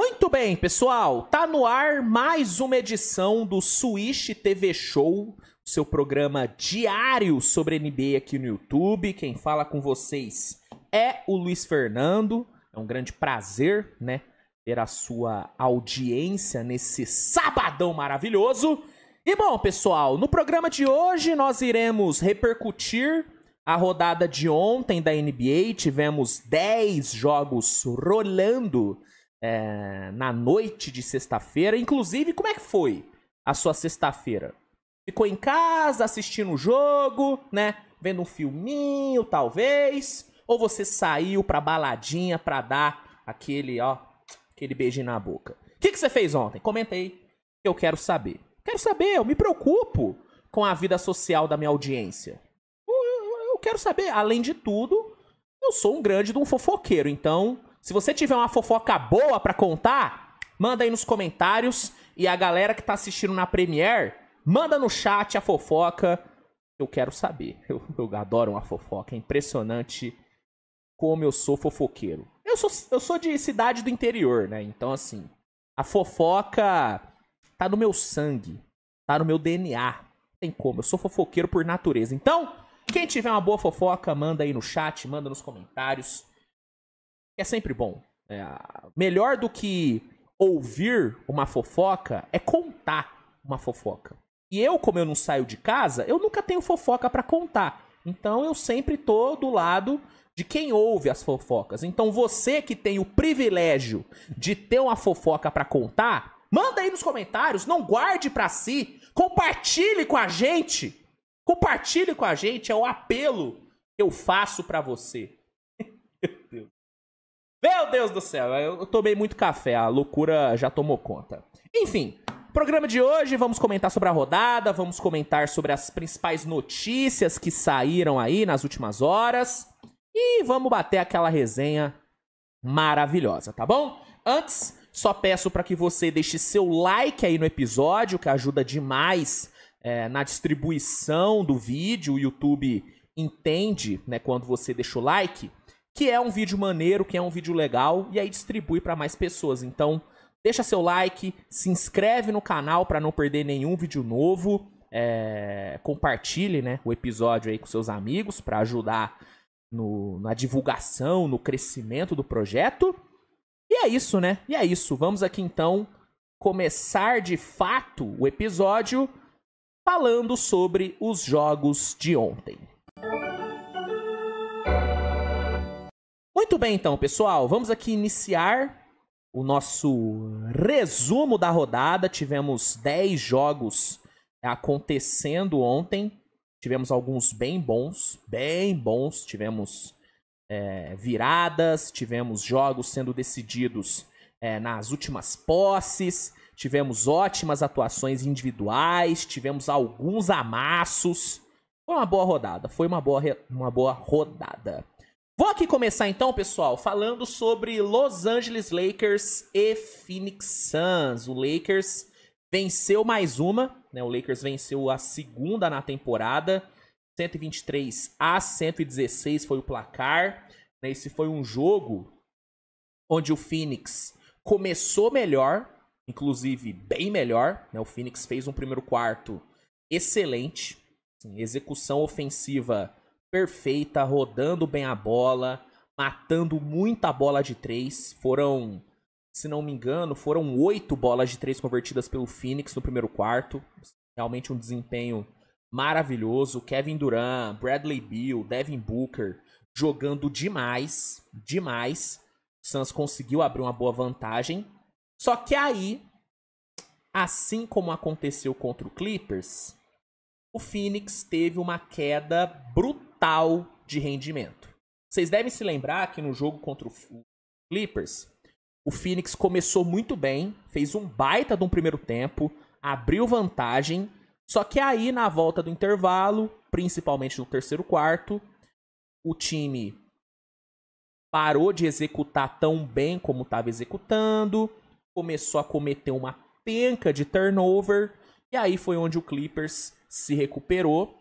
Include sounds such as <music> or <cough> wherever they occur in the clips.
Muito bem, pessoal, tá no ar mais uma edição do Switch TV Show, seu programa diário sobre NBA aqui no YouTube. Quem fala com vocês é o Luiz Fernando. É um grande prazer, né, ter a sua audiência nesse sabadão maravilhoso. E bom, pessoal, no programa de hoje nós iremos repercutir a rodada de ontem da NBA. Tivemos 10 jogos rolando é, na noite de sexta-feira. Inclusive, como é que foi a sua sexta-feira? Ficou em casa assistindo o jogo, né? Vendo um filminho, talvez? Ou você saiu pra baladinha pra dar aquele, ó, aquele beijinho na boca? O que, que você fez ontem? Comentei. Eu quero saber. Quero saber, eu me preocupo com a vida social da minha audiência. Eu, eu, eu quero saber, além de tudo, eu sou um grande de um fofoqueiro, então se você tiver uma fofoca boa para contar, manda aí nos comentários e a galera que tá assistindo na Premiere, manda no chat a fofoca. Eu quero saber. <laughs> Eu, eu adoro uma fofoca, é impressionante como eu sou fofoqueiro. Eu sou, eu sou de cidade do interior, né? Então, assim, a fofoca tá no meu sangue, tá no meu DNA. Não tem como, eu sou fofoqueiro por natureza. Então, quem tiver uma boa fofoca, manda aí no chat, manda nos comentários é sempre bom. É, melhor do que ouvir uma fofoca é contar uma fofoca. E eu, como eu não saio de casa, eu nunca tenho fofoca para contar. Então eu sempre tô do lado de quem ouve as fofocas. Então você que tem o privilégio de ter uma fofoca para contar, manda aí nos comentários, não guarde para si, compartilhe com a gente. Compartilhe com a gente é o apelo que eu faço para você. <laughs> Meu Deus. Meu Deus do céu, eu tomei muito café, a loucura já tomou conta. Enfim, programa de hoje vamos comentar sobre a rodada, vamos comentar sobre as principais notícias que saíram aí nas últimas horas e vamos bater aquela resenha maravilhosa, tá bom? Antes, só peço para que você deixe seu like aí no episódio, que ajuda demais é, na distribuição do vídeo. O YouTube entende, né, quando você deixa o like que é um vídeo maneiro, que é um vídeo legal e aí distribui para mais pessoas. Então, deixa seu like, se inscreve no canal para não perder nenhum vídeo novo, é, compartilhe né, o episódio aí com seus amigos para ajudar no, na divulgação, no crescimento do projeto. E é isso, né? E é isso. Vamos aqui então começar de fato o episódio falando sobre os jogos de ontem. Música Muito bem, então, pessoal. Vamos aqui iniciar o nosso resumo da rodada. Tivemos 10 jogos acontecendo ontem. Tivemos alguns bem bons, bem bons. Tivemos é, viradas, tivemos jogos sendo decididos é, nas últimas posses, tivemos ótimas atuações individuais, tivemos alguns amassos. Foi uma boa rodada, foi uma boa, uma boa rodada. Vou aqui começar então, pessoal, falando sobre Los Angeles Lakers e Phoenix Suns. O Lakers venceu mais uma, né? O Lakers venceu a segunda na temporada. 123 a 116 foi o placar. Né? Esse foi um jogo onde o Phoenix começou melhor, inclusive bem melhor. Né? O Phoenix fez um primeiro quarto excelente, assim, execução ofensiva perfeita, rodando bem a bola, matando muita bola de três. Foram, se não me engano, foram oito bolas de três convertidas pelo Phoenix no primeiro quarto. Realmente um desempenho maravilhoso. Kevin Durant, Bradley Beal, Devin Booker jogando demais, demais. O Suns conseguiu abrir uma boa vantagem. Só que aí, assim como aconteceu contra o Clippers, o Phoenix teve uma queda brutal tal de rendimento. Vocês devem se lembrar que no jogo contra o Clippers, o Phoenix começou muito bem, fez um baita de um primeiro tempo, abriu vantagem, só que aí na volta do intervalo, principalmente no terceiro quarto, o time parou de executar tão bem como estava executando, começou a cometer uma penca de turnover, e aí foi onde o Clippers se recuperou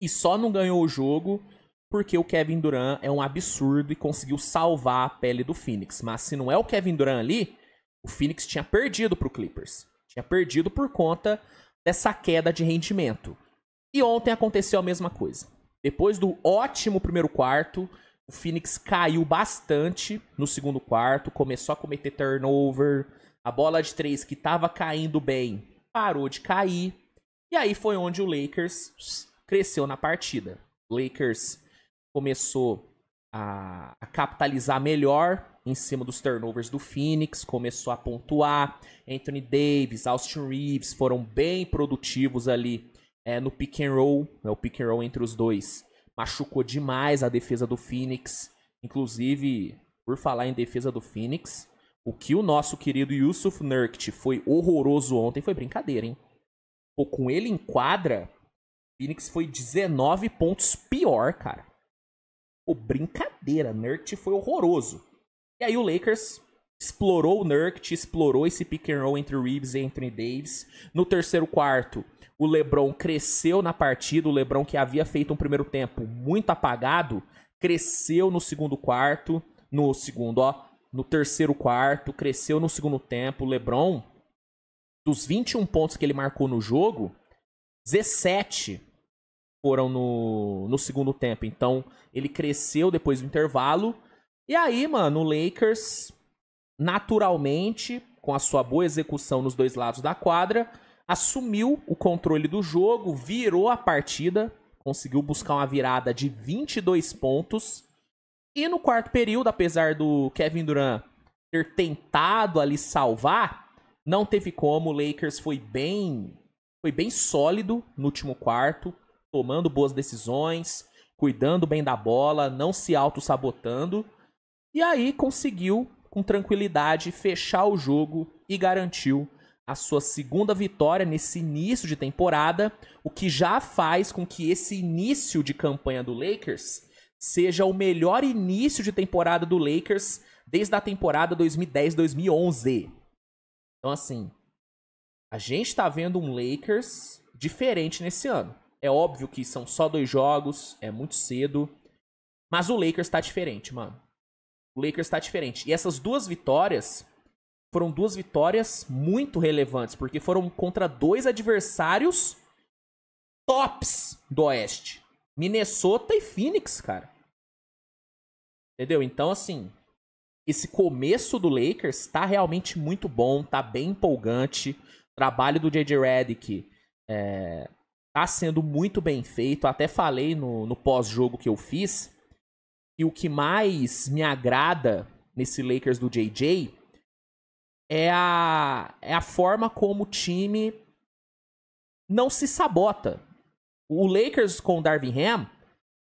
e só não ganhou o jogo porque o Kevin Durant é um absurdo e conseguiu salvar a pele do Phoenix. Mas se não é o Kevin Durant ali, o Phoenix tinha perdido para o Clippers. Tinha perdido por conta dessa queda de rendimento. E ontem aconteceu a mesma coisa. Depois do ótimo primeiro quarto, o Phoenix caiu bastante no segundo quarto, começou a cometer turnover, a bola de três que estava caindo bem parou de cair. E aí foi onde o Lakers cresceu na partida. Lakers começou a, a capitalizar melhor em cima dos turnovers do Phoenix, começou a pontuar. Anthony Davis, Austin Reeves foram bem produtivos ali é, no pick and roll, né, o pick and roll entre os dois. Machucou demais a defesa do Phoenix. Inclusive, por falar em defesa do Phoenix, o que o nosso querido Yusuf Nurkic foi horroroso ontem foi brincadeira, hein? Pô, com ele em quadra, Phoenix foi 19 pontos pior, cara. Pô, brincadeira, Nurkic foi horroroso. E aí o Lakers explorou o Nurkic, explorou esse pick and roll entre o Reeves e Anthony Davis. No terceiro quarto, o LeBron cresceu na partida, o LeBron que havia feito um primeiro tempo muito apagado, cresceu no segundo quarto, no segundo, ó, no terceiro quarto, cresceu no segundo tempo. O LeBron dos 21 pontos que ele marcou no jogo, 17 foram no, no segundo tempo. Então, ele cresceu depois do intervalo. E aí, mano, o Lakers, naturalmente, com a sua boa execução nos dois lados da quadra, assumiu o controle do jogo, virou a partida, conseguiu buscar uma virada de 22 pontos. E no quarto período, apesar do Kevin Durant ter tentado ali salvar, não teve como. O Lakers foi bem, foi bem sólido no último quarto, tomando boas decisões, cuidando bem da bola, não se auto-sabotando. E aí conseguiu, com tranquilidade, fechar o jogo e garantiu a sua segunda vitória nesse início de temporada, o que já faz com que esse início de campanha do Lakers seja o melhor início de temporada do Lakers desde a temporada 2010-2011. Então assim, a gente tá vendo um Lakers diferente nesse ano. É óbvio que são só dois jogos, é muito cedo. Mas o Lakers tá diferente, mano. O Lakers tá diferente. E essas duas vitórias foram duas vitórias muito relevantes, porque foram contra dois adversários tops do Oeste. Minnesota e Phoenix, cara. Entendeu? Então, assim, esse começo do Lakers tá realmente muito bom, tá bem empolgante. O trabalho do J.J. Redick é, tá sendo muito bem feito. Até falei no, no pós-jogo que eu fiz. E o que mais me agrada nesse Lakers do JJ é a, é a forma como o time não se sabota. O Lakers com o Darvin Ham,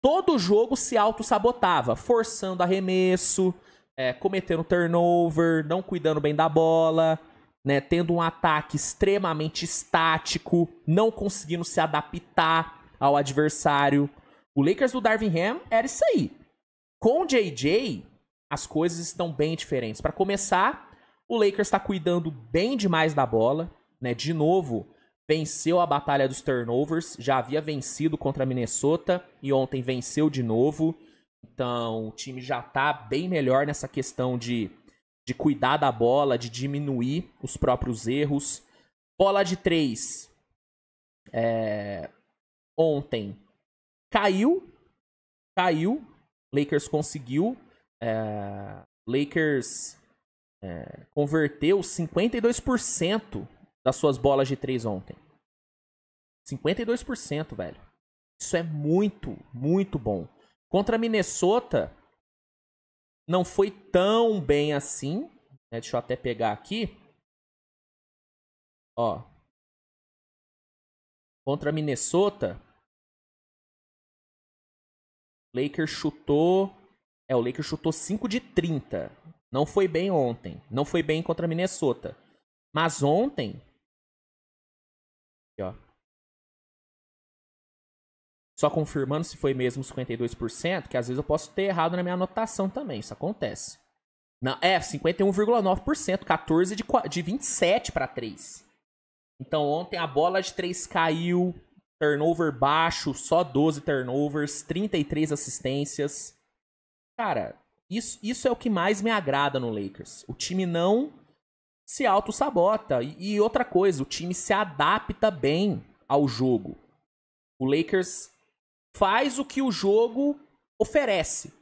todo jogo se auto-sabotava, forçando arremesso, é, cometendo turnover, não cuidando bem da bola né, tendo um ataque extremamente estático, não conseguindo se adaptar ao adversário. O Lakers do Darvin Ham era isso aí. Com o JJ, as coisas estão bem diferentes. Para começar, o Lakers está cuidando bem demais da bola, né? De novo, venceu a batalha dos turnovers, já havia vencido contra a Minnesota e ontem venceu de novo. Então, o time já está bem melhor nessa questão de de cuidar da bola, de diminuir os próprios erros. Bola de três. É, ontem caiu, caiu. Lakers conseguiu. É, Lakers é, converteu 52% das suas bolas de três ontem. 52%, velho. Isso é muito, muito bom. Contra Minnesota, não foi tão bem assim. Né? Deixa eu até pegar aqui. Ó. Contra Minnesota. Lakers chutou. É, o Lakers chutou 5 de 30. Não foi bem ontem. Não foi bem contra Minnesota. Mas ontem. Aqui, ó. Só confirmando se foi mesmo 52%, que às vezes eu posso ter errado na minha anotação também, isso acontece. Não, é, 51,9%, 14 de, de 27 para 3. Então ontem a bola de 3 caiu, turnover baixo, só 12 turnovers, 33 assistências. Cara, isso, isso é o que mais me agrada no Lakers. O time não se auto-sabota. E, e outra coisa, o time se adapta bem ao jogo. O Lakers faz o que o jogo oferece.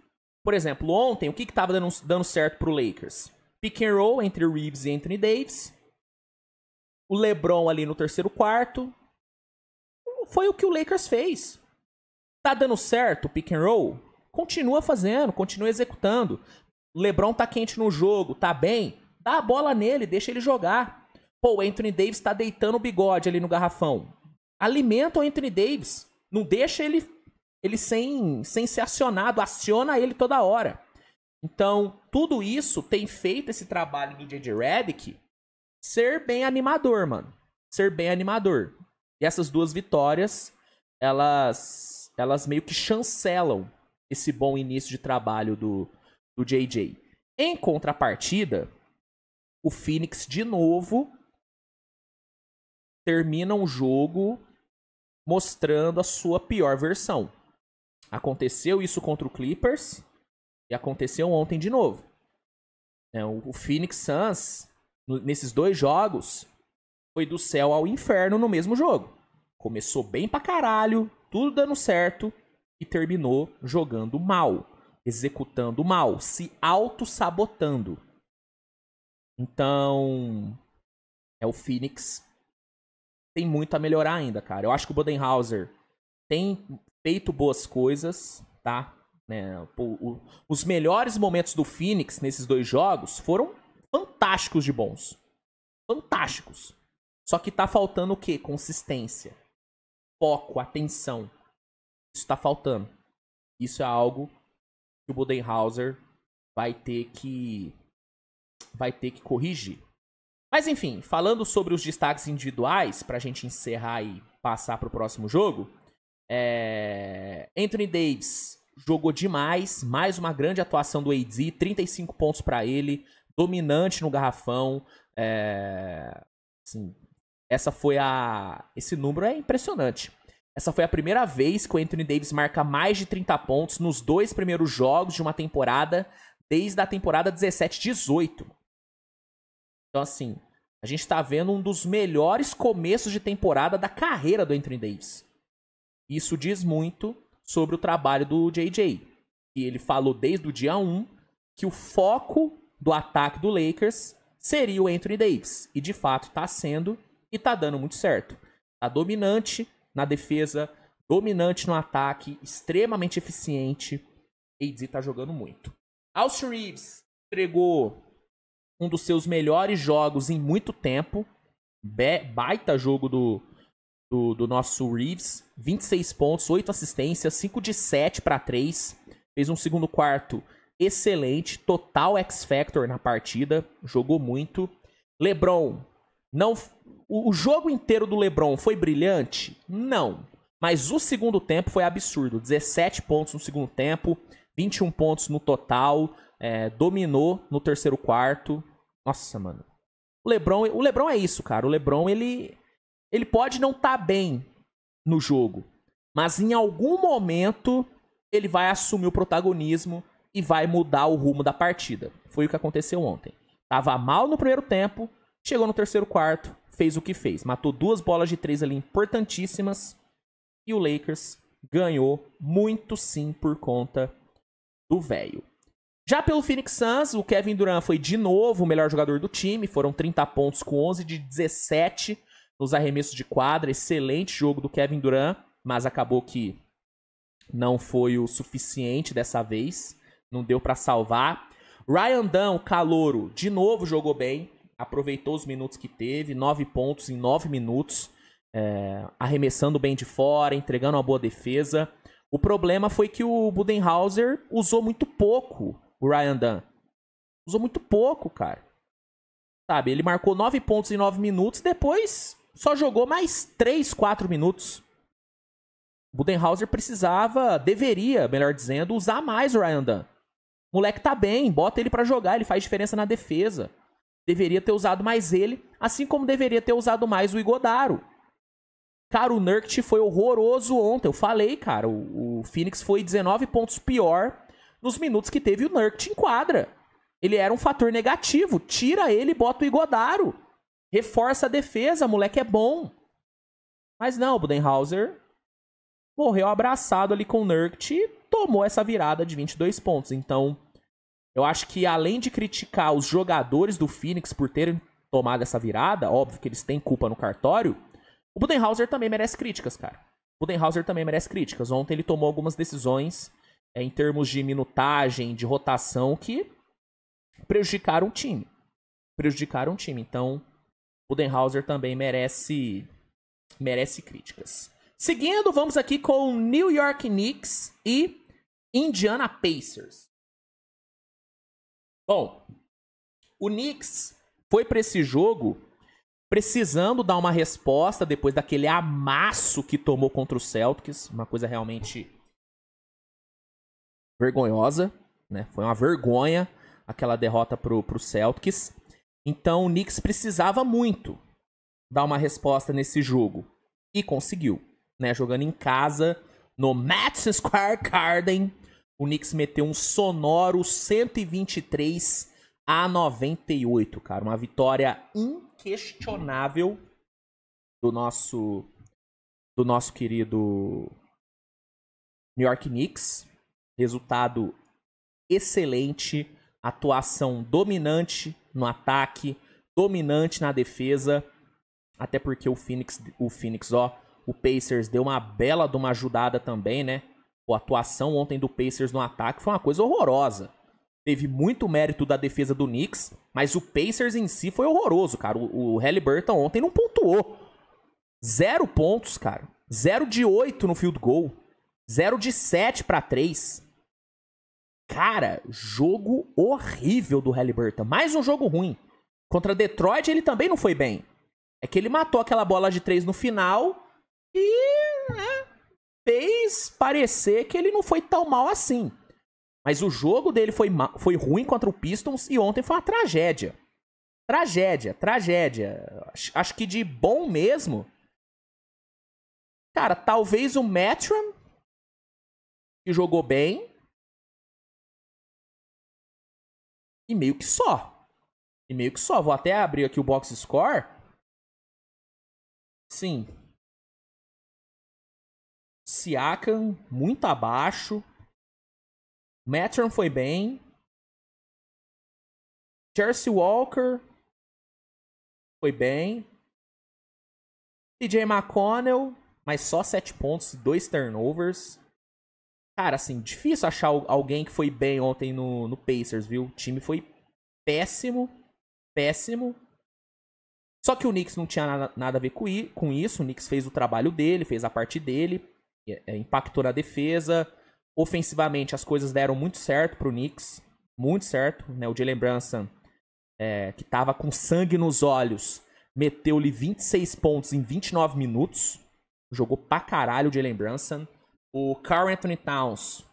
Por exemplo, ontem, o que estava dando, dando certo o Lakers? Pick and roll entre Reeves e Anthony Davis. O LeBron ali no terceiro quarto. Foi o que o Lakers fez. Tá dando certo o pick and roll? Continua fazendo, continua executando. LeBron tá quente no jogo, tá bem? Dá a bola nele, deixa ele jogar. Pô, o Anthony Davis tá deitando o bigode ali no garrafão. Alimenta o Anthony Davis. Não deixa ele ele sem, sem ser acionado, aciona ele toda hora. Então, tudo isso tem feito esse trabalho do DJ Redick ser bem animador, mano. Ser bem animador. E essas duas vitórias, elas elas meio que chancelam esse bom início de trabalho do, do JJ. Em contrapartida, o Phoenix de novo termina um jogo mostrando a sua pior versão. Aconteceu isso contra o Clippers e aconteceu ontem de novo. É, o Phoenix Suns, nesses dois jogos, foi do céu ao inferno no mesmo jogo. Começou bem pra caralho, tudo dando certo e terminou jogando mal, executando mal, se auto-sabotando. Então, é o Phoenix tem muito a melhorar ainda, cara. Eu acho que o Bodenhauser tem feito boas coisas, tá? Né, o, o, os melhores momentos do Phoenix nesses dois jogos foram fantásticos de bons. Fantásticos. Só que tá faltando o quê? Consistência. Foco, atenção. Isso tá faltando. Isso é algo que o Budenhauser vai ter que vai ter que corrigir. Mas enfim, falando sobre os destaques individuais para a gente encerrar e passar para o próximo jogo, é... Anthony Davis jogou demais, mais uma grande atuação do AD, 35 pontos para ele, dominante no garrafão. É... Assim, essa foi a. Esse número é impressionante. Essa foi a primeira vez que o Anthony Davis marca mais de 30 pontos nos dois primeiros jogos de uma temporada, desde a temporada 17-18. Então, assim, a gente está vendo um dos melhores começos de temporada da carreira do Anthony Davis. Isso diz muito sobre o trabalho do JJ. E ele falou desde o dia 1 que o foco do ataque do Lakers seria o Anthony Davis. E de fato está sendo e está dando muito certo. Está dominante na defesa, dominante no ataque, extremamente eficiente. AD está jogando muito. Austin Reeves entregou um dos seus melhores jogos em muito tempo. Be baita jogo do, do, do nosso Reeves. 26 pontos, 8 assistências, 5 de 7 para 3. Fez um segundo quarto excelente, total X-Factor na partida, jogou muito. LeBron, não o, jogo inteiro do LeBron foi brilhante? Não. Mas o segundo tempo foi absurdo. 17 pontos no segundo tempo, 21 pontos no total. É, dominou no terceiro quarto. Nossa, mano. O LeBron, o LeBron é isso, cara. O LeBron, ele ele pode não estar tá bem no jogo, mas em algum momento ele vai assumir o protagonismo e vai mudar o rumo da partida. Foi o que aconteceu ontem. Tava mal no primeiro tempo, chegou no terceiro quarto, fez o que fez. Matou duas bolas de três ali importantíssimas e o Lakers ganhou muito sim por conta do velho. Já pelo Phoenix Suns, o Kevin Durant foi de novo o melhor jogador do time, foram 30 pontos com 11 de 17 nos arremessos de quadra. Excelente jogo do Kevin Durant, mas acabou que não foi o suficiente dessa vez. Não deu para salvar. Ryan Dunn, calouro, de novo jogou bem. Aproveitou os minutos que teve, nove pontos em nove minutos. É, arremessando bem de fora, entregando uma boa defesa. O problema foi que o Budenhauser usou muito pouco o Ryan Dunn. Usou muito pouco, cara. Sabe, ele marcou nove pontos em nove minutos, depois só jogou mais 3, 4 minutos. Budenhauser precisava, deveria, melhor dizendo, usar mais o Ryan Dunn. O moleque tá bem, bota ele para jogar, ele faz diferença na defesa. Deveria ter usado mais ele, assim como deveria ter usado mais o Igodaro. Cara, o Nurkic foi horroroso ontem. Eu falei, cara, o, o Phoenix foi 19 pontos pior nos minutos que teve o Nurkic em quadra. Ele era um fator negativo. Tira ele e bota o Igodaro. Reforça a defesa, moleque é bom. Mas não, o Budenhauser morreu abraçado ali com o Nurkic e tomou essa virada de 22 pontos. Então, eu acho que além de criticar os jogadores do Phoenix por terem tomado essa virada, óbvio que eles têm culpa no cartório, o Budenhauser também merece críticas, cara. O Budenhauser também merece críticas. Ontem ele tomou algumas decisões é, em termos de minutagem, de rotação, que prejudicaram o time. Prejudicaram o time. Então, Budenhauser também merece merece críticas. Seguindo, vamos aqui com New York Knicks e Indiana Pacers. Bom, o Knicks foi para esse jogo precisando dar uma resposta depois daquele amasso que tomou contra o Celtics, uma coisa realmente vergonhosa, né? Foi uma vergonha aquela derrota pro, pro Celtics. Então o Knicks precisava muito dar uma resposta nesse jogo. E conseguiu. Né? Jogando em casa, no Madison Square Garden, o Knicks meteu um sonoro 123 a 98, cara. Uma vitória inquestionável do nosso do nosso querido New York Knicks. Resultado excelente, atuação dominante no ataque, dominante na defesa. Até porque o Phoenix, o Phoenix, ó, o Pacers deu uma bela de uma ajudada também, né? A atuação ontem do Pacers no ataque foi uma coisa horrorosa. Teve muito mérito da defesa do Knicks, mas o Pacers em si foi horroroso, cara. O, o Halliburton ontem não pontuou. Zero pontos, cara. Zero de oito no field goal. Zero de sete para três. Cara, jogo horrível do Halliburton. Mais um jogo ruim. Contra Detroit ele também não foi bem. É que ele matou aquela bola de três no final e né, fez parecer que ele não foi tão mal assim. Mas o jogo dele foi, foi ruim contra o Pistons e ontem foi uma tragédia. Tragédia, tragédia. Acho, acho que de bom mesmo. Cara, talvez o Metron, que jogou bem, E meio que só. E meio que só. Vou até abrir aqui o box score. Sim. Siakam, muito abaixo. Matron foi bem. Chelsea Walker foi bem. TJ McConnell, mas só 7 pontos e 2 turnovers. Cara, assim, difícil achar alguém que foi bem ontem no, no Pacers, viu? O time foi péssimo, péssimo. Só que o Knicks não tinha nada, nada a ver com, com isso. O Knicks fez o trabalho dele, fez a parte dele, é, impactou na defesa. Ofensivamente, as coisas deram muito certo pro Knicks. Muito certo, né? O Jalen Brunson, é, que tava com sangue nos olhos, meteu-lhe 26 pontos em 29 minutos. Jogou pra caralho o Jalen Brunson. O Carl Anthony Towns.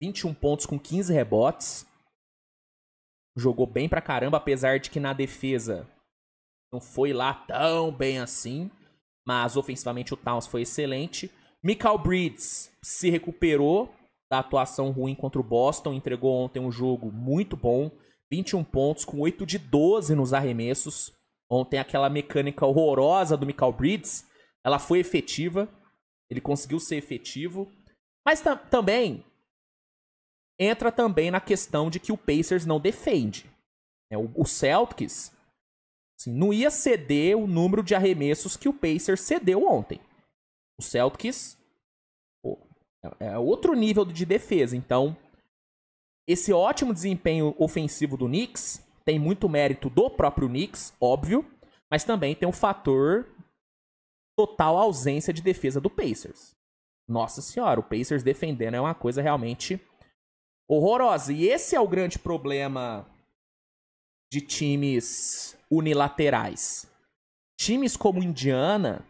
21 pontos com 15 rebotes. Jogou bem pra caramba, apesar de que na defesa não foi lá tão bem assim. Mas ofensivamente o Towns foi excelente. Michael Bridges se recuperou da atuação ruim contra o Boston. Entregou ontem um jogo muito bom. 21 pontos, com 8 de 12 nos arremessos. Ontem aquela mecânica horrorosa do Michael Bridges ela foi efetiva, ele conseguiu ser efetivo, mas tam também entra também na questão de que o Pacers não defende. É, o, o Celtics assim, não ia ceder o número de arremessos que o Pacers cedeu ontem. O Celtics pô, é, é outro nível de defesa, então esse ótimo desempenho ofensivo do Knicks tem muito mérito do próprio Knicks, óbvio, mas também tem o fator total ausência de defesa do Pacers. Nossa senhora, o Pacers defendendo é uma coisa realmente horrorosa. E esse é o grande problema de times unilaterais. Times como Indiana,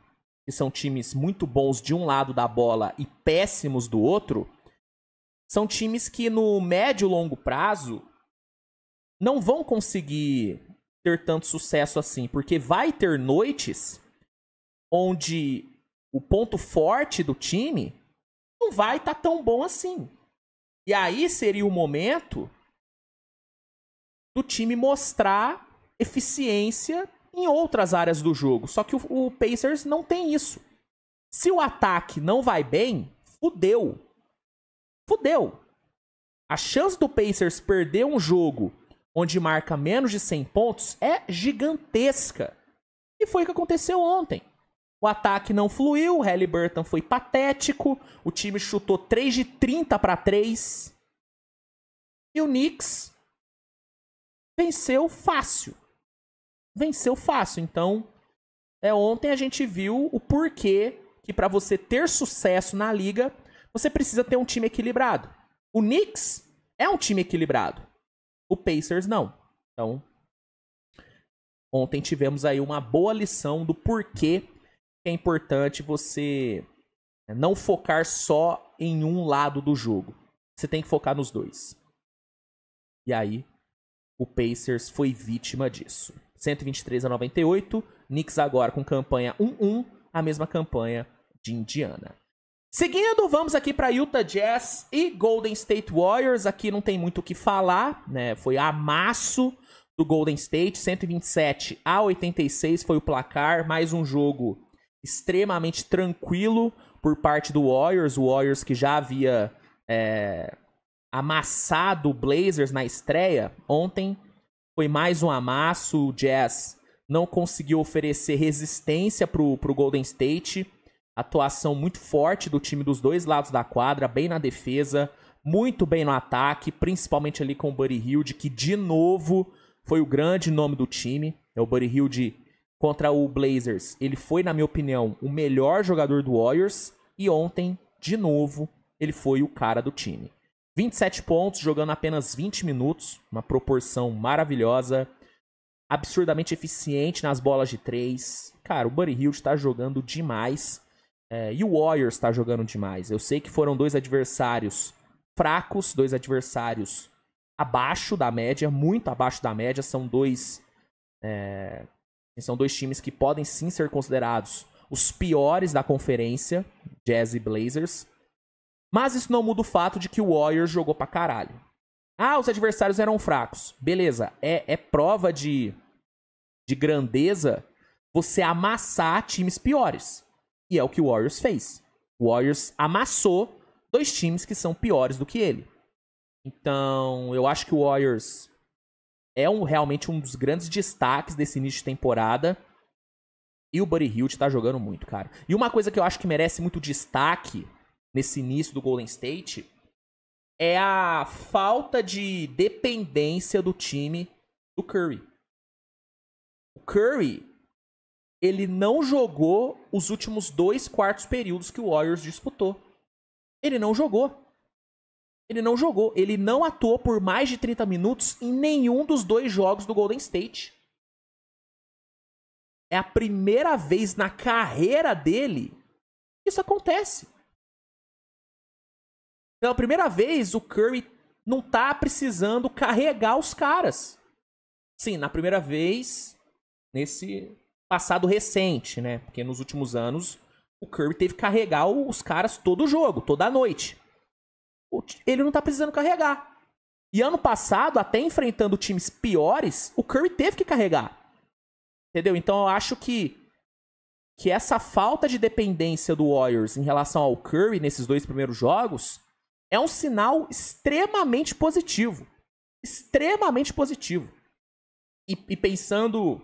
que são times muito bons de um lado da bola e péssimos do outro, são times que no médio e longo prazo não vão conseguir ter tanto sucesso assim, porque vai ter noites onde o ponto forte do time não vai estar tá tão bom assim. E aí seria o momento do time mostrar eficiência em outras áreas do jogo. Só que o, o Pacers não tem isso. Se o ataque não vai bem, fudeu. Fudeu. A chance do Pacers perder um jogo onde marca menos de 100 pontos é gigantesca. E foi o que aconteceu ontem. O ataque não fluiu, o Halliburton foi patético, o time chutou 3 de 30 para 3. E o Knicks venceu fácil. Venceu fácil. Então, é ontem a gente viu o porquê que para você ter sucesso na liga, você precisa ter um time equilibrado. O Knicks é um time equilibrado. O Pacers não. Então, ontem tivemos aí uma boa lição do porquê é importante você é, não focar só em um lado do jogo. Você tem que focar nos dois. E aí, o Pacers foi vítima disso. 123 a 98, Knicks agora com campanha 1-1, a mesma campanha de Indiana. Seguindo, vamos aqui para Utah Jazz e Golden State Warriors. Aqui não tem muito o que falar, né? Foi amasso do Golden State, 127 a 86 foi o placar, mais um jogo extremamente tranquilo por parte do Warriors, o Warriors que já havia é, amassado o Blazers na estreia, ontem foi mais um amasso, o Jazz não conseguiu oferecer resistência pro, pro Golden State, atuação muito forte do time dos dois lados da quadra, bem na defesa, muito bem no ataque, principalmente ali com o Buddy Hilde, que de novo foi o grande nome do time, é o Buddy Hilde contra o Blazers, ele foi, na minha opinião, o melhor jogador do Warriors. E ontem, de novo, ele foi o cara do time. 27 pontos, jogando apenas 20 minutos, uma proporção maravilhosa. Absurdamente eficiente nas bolas de 3. Cara, o Buddy Hilde está jogando demais. É, e o Warriors está jogando demais. Eu sei que foram dois adversários fracos, dois adversários abaixo da média, muito abaixo da média. São dois é, são dois times que podem sim ser considerados os piores da conferência, Jazz e Blazers. Mas isso não muda o fato de que o Warriors jogou pra caralho. Ah, os adversários eram fracos. Beleza, é, é prova de, de grandeza você amassar times piores. E é o que o Warriors fez. O Warriors amassou dois times que são piores do que ele. Então, eu acho que o Warriors é um, realmente um dos grandes destaques desse início de temporada. E o Buddy Hield tá jogando muito, cara. E uma coisa que eu acho que merece muito destaque nesse início do Golden State é a falta de dependência do time do Curry. O Curry, ele não jogou os últimos dois quartos períodos que o Warriors disputou. Ele não jogou ele não jogou, ele não atuou por mais de 30 minutos em nenhum dos dois jogos do Golden State. É a primeira vez na carreira dele que isso acontece. Pela então, é primeira vez, o Curry não tá precisando carregar os caras. Sim, na primeira vez, nesse passado recente, né? Porque nos últimos anos, o Curry teve que carregar os caras todo jogo, toda noite ele não tá precisando carregar. E ano passado, até enfrentando times piores, o Curry teve que carregar. Entendeu? Então eu acho que que essa falta de dependência do Warriors em relação ao Curry nesses dois primeiros jogos é um sinal extremamente positivo. Extremamente positivo. E, e pensando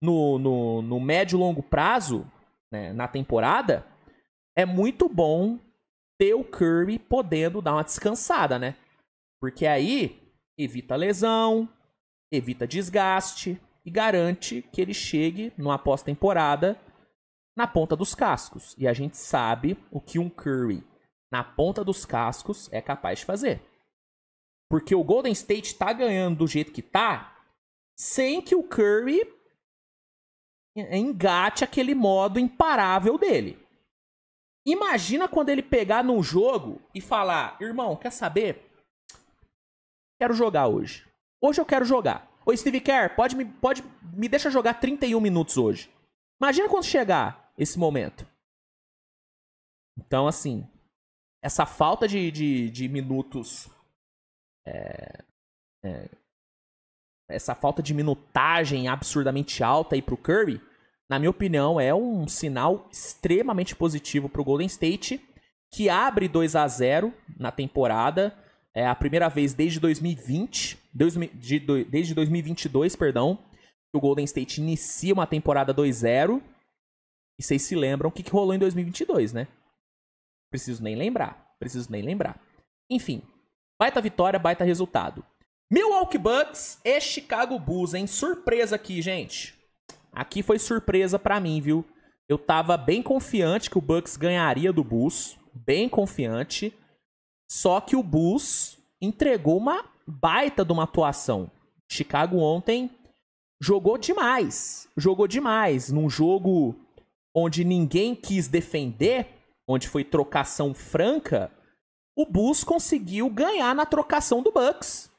no, no, no médio e longo prazo, né, na temporada, é muito bom ter o Curry podendo dar uma descansada, né? Porque aí evita lesão, evita desgaste e garante que ele chegue numa pós-temporada na ponta dos cascos. E a gente sabe o que um Curry na ponta dos cascos é capaz de fazer. Porque o Golden State tá ganhando do jeito que tá, sem que o Curry engate aquele modo imparável dele. Imagina quando ele pegar num jogo e falar: irmão, quer saber? Quero jogar hoje. Hoje eu quero jogar. Ô, Steve Kerr, pode me, pode, me deixa jogar 31 minutos hoje. Imagina quando chegar esse momento. Então, assim, essa falta de, de, de minutos. É, é, essa falta de minutagem absurdamente alta aí pro Curry na minha opinião, é um sinal extremamente positivo para o Golden State, que abre 2 a 0 na temporada. É a primeira vez desde 2020, desde 2022, perdão, que o Golden State inicia uma temporada 2-0. E vocês se lembram o que, que rolou em 2022, né? Preciso nem lembrar, preciso nem lembrar. Enfim, baita vitória, baita resultado. Milwaukee Bucks e Chicago Bulls, hein? Surpresa aqui, gente aqui foi surpresa para mim, viu? Eu tava bem confiante que o Bucks ganharia do Bulls, bem confiante. Só que o Bulls entregou uma baita de uma atuação. Chicago ontem jogou demais, jogou demais num jogo onde ninguém quis defender, onde foi trocação franca. O Bulls conseguiu ganhar na trocação do Bucks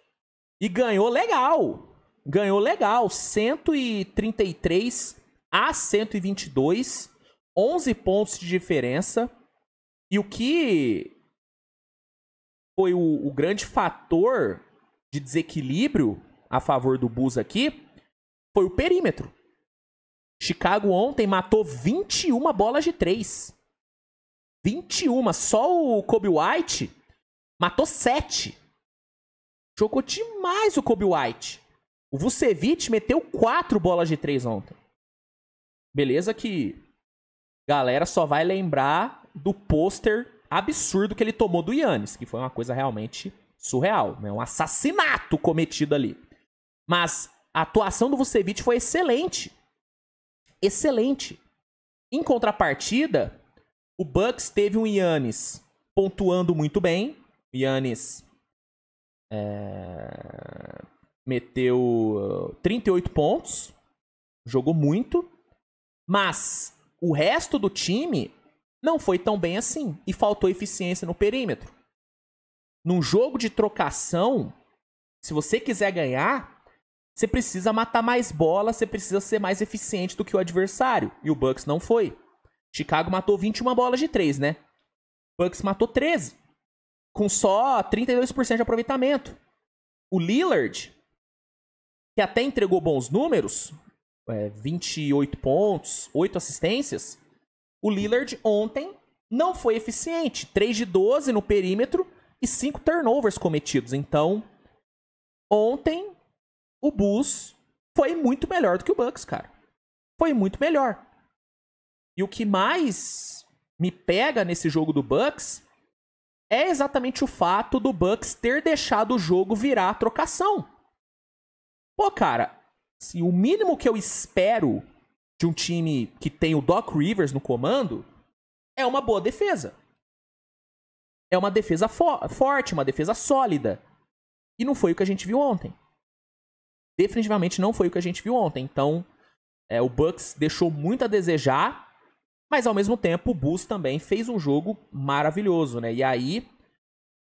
e ganhou legal ganhou legal, 133 a 122, 11 pontos de diferença. E o que foi o, o grande fator de desequilíbrio a favor do Bulls aqui foi o perímetro. Chicago ontem matou 21 bolas de 3. 21. Só o Kobe White matou 7. Chocou demais o Kobe White. O Vucevic meteu quatro bolas de três ontem. Beleza que galera só vai lembrar do pôster absurdo que ele tomou do Yannis, que foi uma coisa realmente surreal, né? Um assassinato cometido ali. Mas a atuação do Vucevic foi excelente. Excelente. Em contrapartida, o Bucks teve um Yannis pontuando muito bem. Yannis é meteu 38 ah, pontos, jogou muito, mas o resto do time não foi tão bem assim e faltou eficiência no perímetro. Num jogo de trocação, se você quiser ganhar, você precisa matar mais bola, você precisa ser mais eficiente do que o adversário. E o Bucks não foi. Chicago matou 21 bolas de 3, né? Bucks matou 13, com só 32% de aproveitamento. O Lillard que até entregou bons números, é, 28 pontos, 8 assistências, o Lillard ontem não foi eficiente. 3 de 12 no perímetro e 5 turnovers cometidos. Então, ontem o Bulls foi muito melhor do que o Bucks, cara. Foi muito melhor. E o que mais me pega nesse jogo do Bucks é exatamente o fato do Bucks ter deixado o jogo virar a trocação. Pô, cara, se o mínimo que eu espero de um time que tem o Doc Rivers no comando é uma boa defesa. É uma defesa fo forte, uma defesa sólida. E não foi o que a gente viu ontem. Definitivamente não foi o que a gente viu ontem. Então, é, o Bucks deixou muito a desejar, mas ao mesmo tempo o Bulls também fez um jogo maravilhoso, né? E aí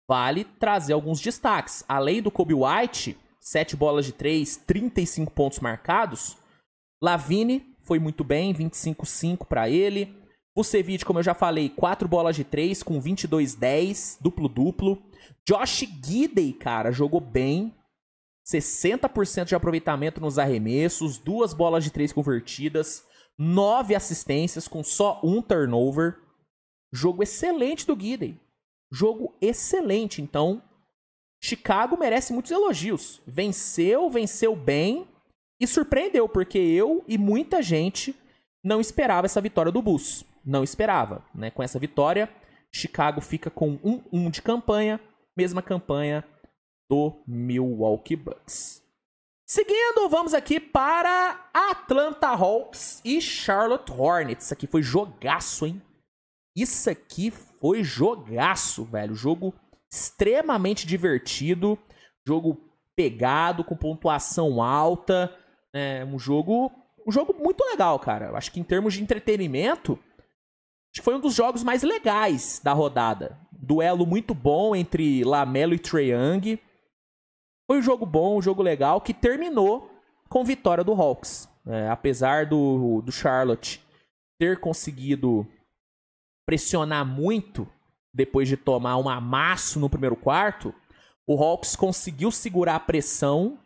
vale trazer alguns destaques. Além do Kobe White, 7 bolas de 3, 35 pontos marcados. Lavine foi muito bem, 25-5 para ele. O Vucevic, como eu já falei, 4 bolas de 3 com 22-10, duplo-duplo. Josh Gidey, cara, jogou bem. 60% de aproveitamento nos arremessos, 2 bolas de 3 convertidas, 9 assistências com só um turnover. Jogo excelente do Gidey. Jogo excelente, então Chicago merece muitos elogios. Venceu, venceu bem e surpreendeu, porque eu e muita gente não esperava essa vitória do Bulls. Não esperava, né? Com essa vitória, Chicago fica com 1-1 de campanha, mesma campanha do Milwaukee Bucks. Seguindo, vamos aqui para Atlanta Hawks e Charlotte Hornets. Isso aqui foi jogaço, hein? Isso aqui foi jogaço, velho. Jogo extremamente divertido, jogo pegado, com pontuação alta, é um jogo, um jogo muito legal, cara. acho que em termos de entretenimento, acho que foi um dos jogos mais legais da rodada. Duelo muito bom entre Lamelo e Treyang. Foi um jogo bom, um jogo legal, que terminou com vitória do Hawks. É, apesar do, do Charlotte ter conseguido pressionar muito depois de tomar um amasso no primeiro quarto, o Hawks conseguiu segurar a pressão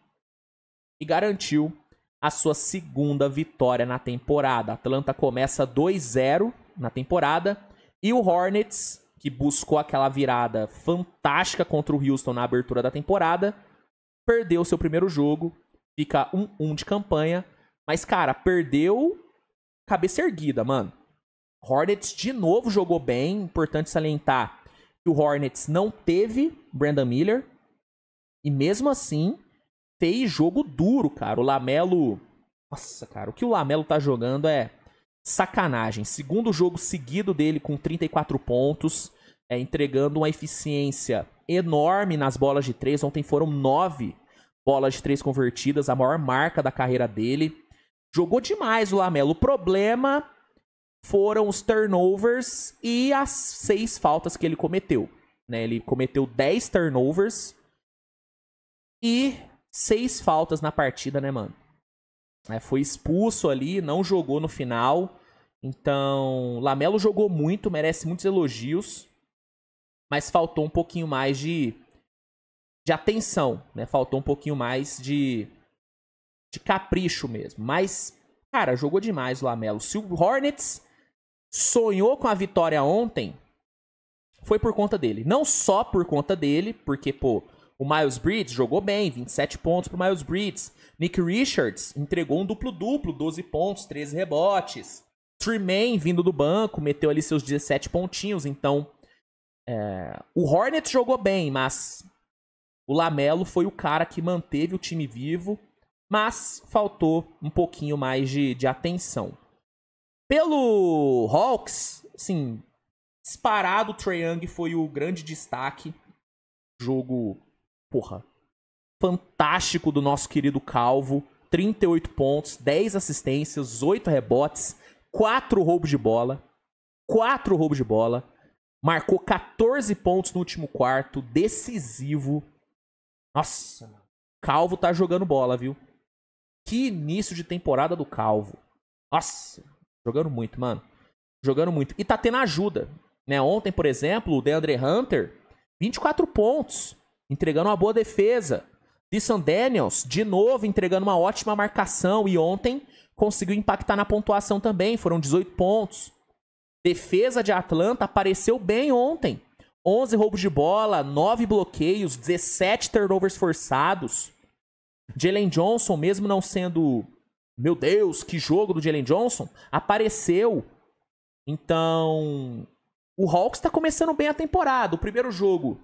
e garantiu a sua segunda vitória na temporada. Atlanta começa 2-0 na temporada e o Hornets, que buscou aquela virada fantástica contra o Houston na abertura da temporada, perdeu seu primeiro jogo, fica 1-1 de campanha, mas cara, perdeu cabeça erguida, mano. Hornets de novo jogou bem. Importante salientar que o Hornets não teve Brandon Miller. E mesmo assim, fez jogo duro, cara. O Lamelo. Nossa, cara, o que o Lamelo tá jogando é sacanagem. Segundo jogo seguido dele com 34 pontos, é, entregando uma eficiência enorme nas bolas de três. Ontem foram nove bolas de três convertidas, a maior marca da carreira dele. Jogou demais o Lamelo. O problema foram os turnovers e as seis faltas que ele cometeu. Né? Ele cometeu 10 turnovers e seis faltas na partida, né, mano? É, foi expulso ali, não jogou no final. Então, Lamelo jogou muito, merece muitos elogios, mas faltou um pouquinho mais de, de atenção, né? Faltou um pouquinho mais de, de capricho mesmo. Mas, cara, jogou demais o Lamelo. Se o Hornets sonhou com a vitória ontem foi por conta dele. Não só por conta dele, porque, pô, o Miles Bridges jogou bem, 27 pontos pro Miles Bridges. Nick Richards entregou um duplo-duplo, 12 pontos, 13 rebotes. Tremaine vindo do banco, meteu ali seus 17 pontinhos, então. É... O Hornets jogou bem, mas o Lamelo foi o cara que manteve o time vivo, mas faltou um pouquinho mais de, de atenção. Pelo Hawks, assim, disparado o Trae Young foi o grande destaque. Jogo, porra, fantástico do nosso querido Calvo. 38 pontos, 10 assistências, 8 rebotes, 4 roubos de bola. 4 roubos de bola. Marcou 14 pontos no último quarto, decisivo. Nossa, Calvo tá jogando bola, viu? Que início de temporada do Calvo. Nossa, Jogando muito, mano. Jogando muito. E tá tendo ajuda. Né? Ontem, por exemplo, o Deandre Hunter, 24 pontos. Entregando uma boa defesa. Disson Daniels, de novo, entregando uma ótima marcação. E ontem conseguiu impactar na pontuação também. Foram 18 pontos. Defesa de Atlanta apareceu bem ontem. 11 roubos de bola, 9 bloqueios, 17 turnovers forçados. Jalen Johnson, mesmo não sendo meu Deus, que jogo do Jalen Johnson, apareceu. Então, o Hawks está começando bem a temporada. O primeiro jogo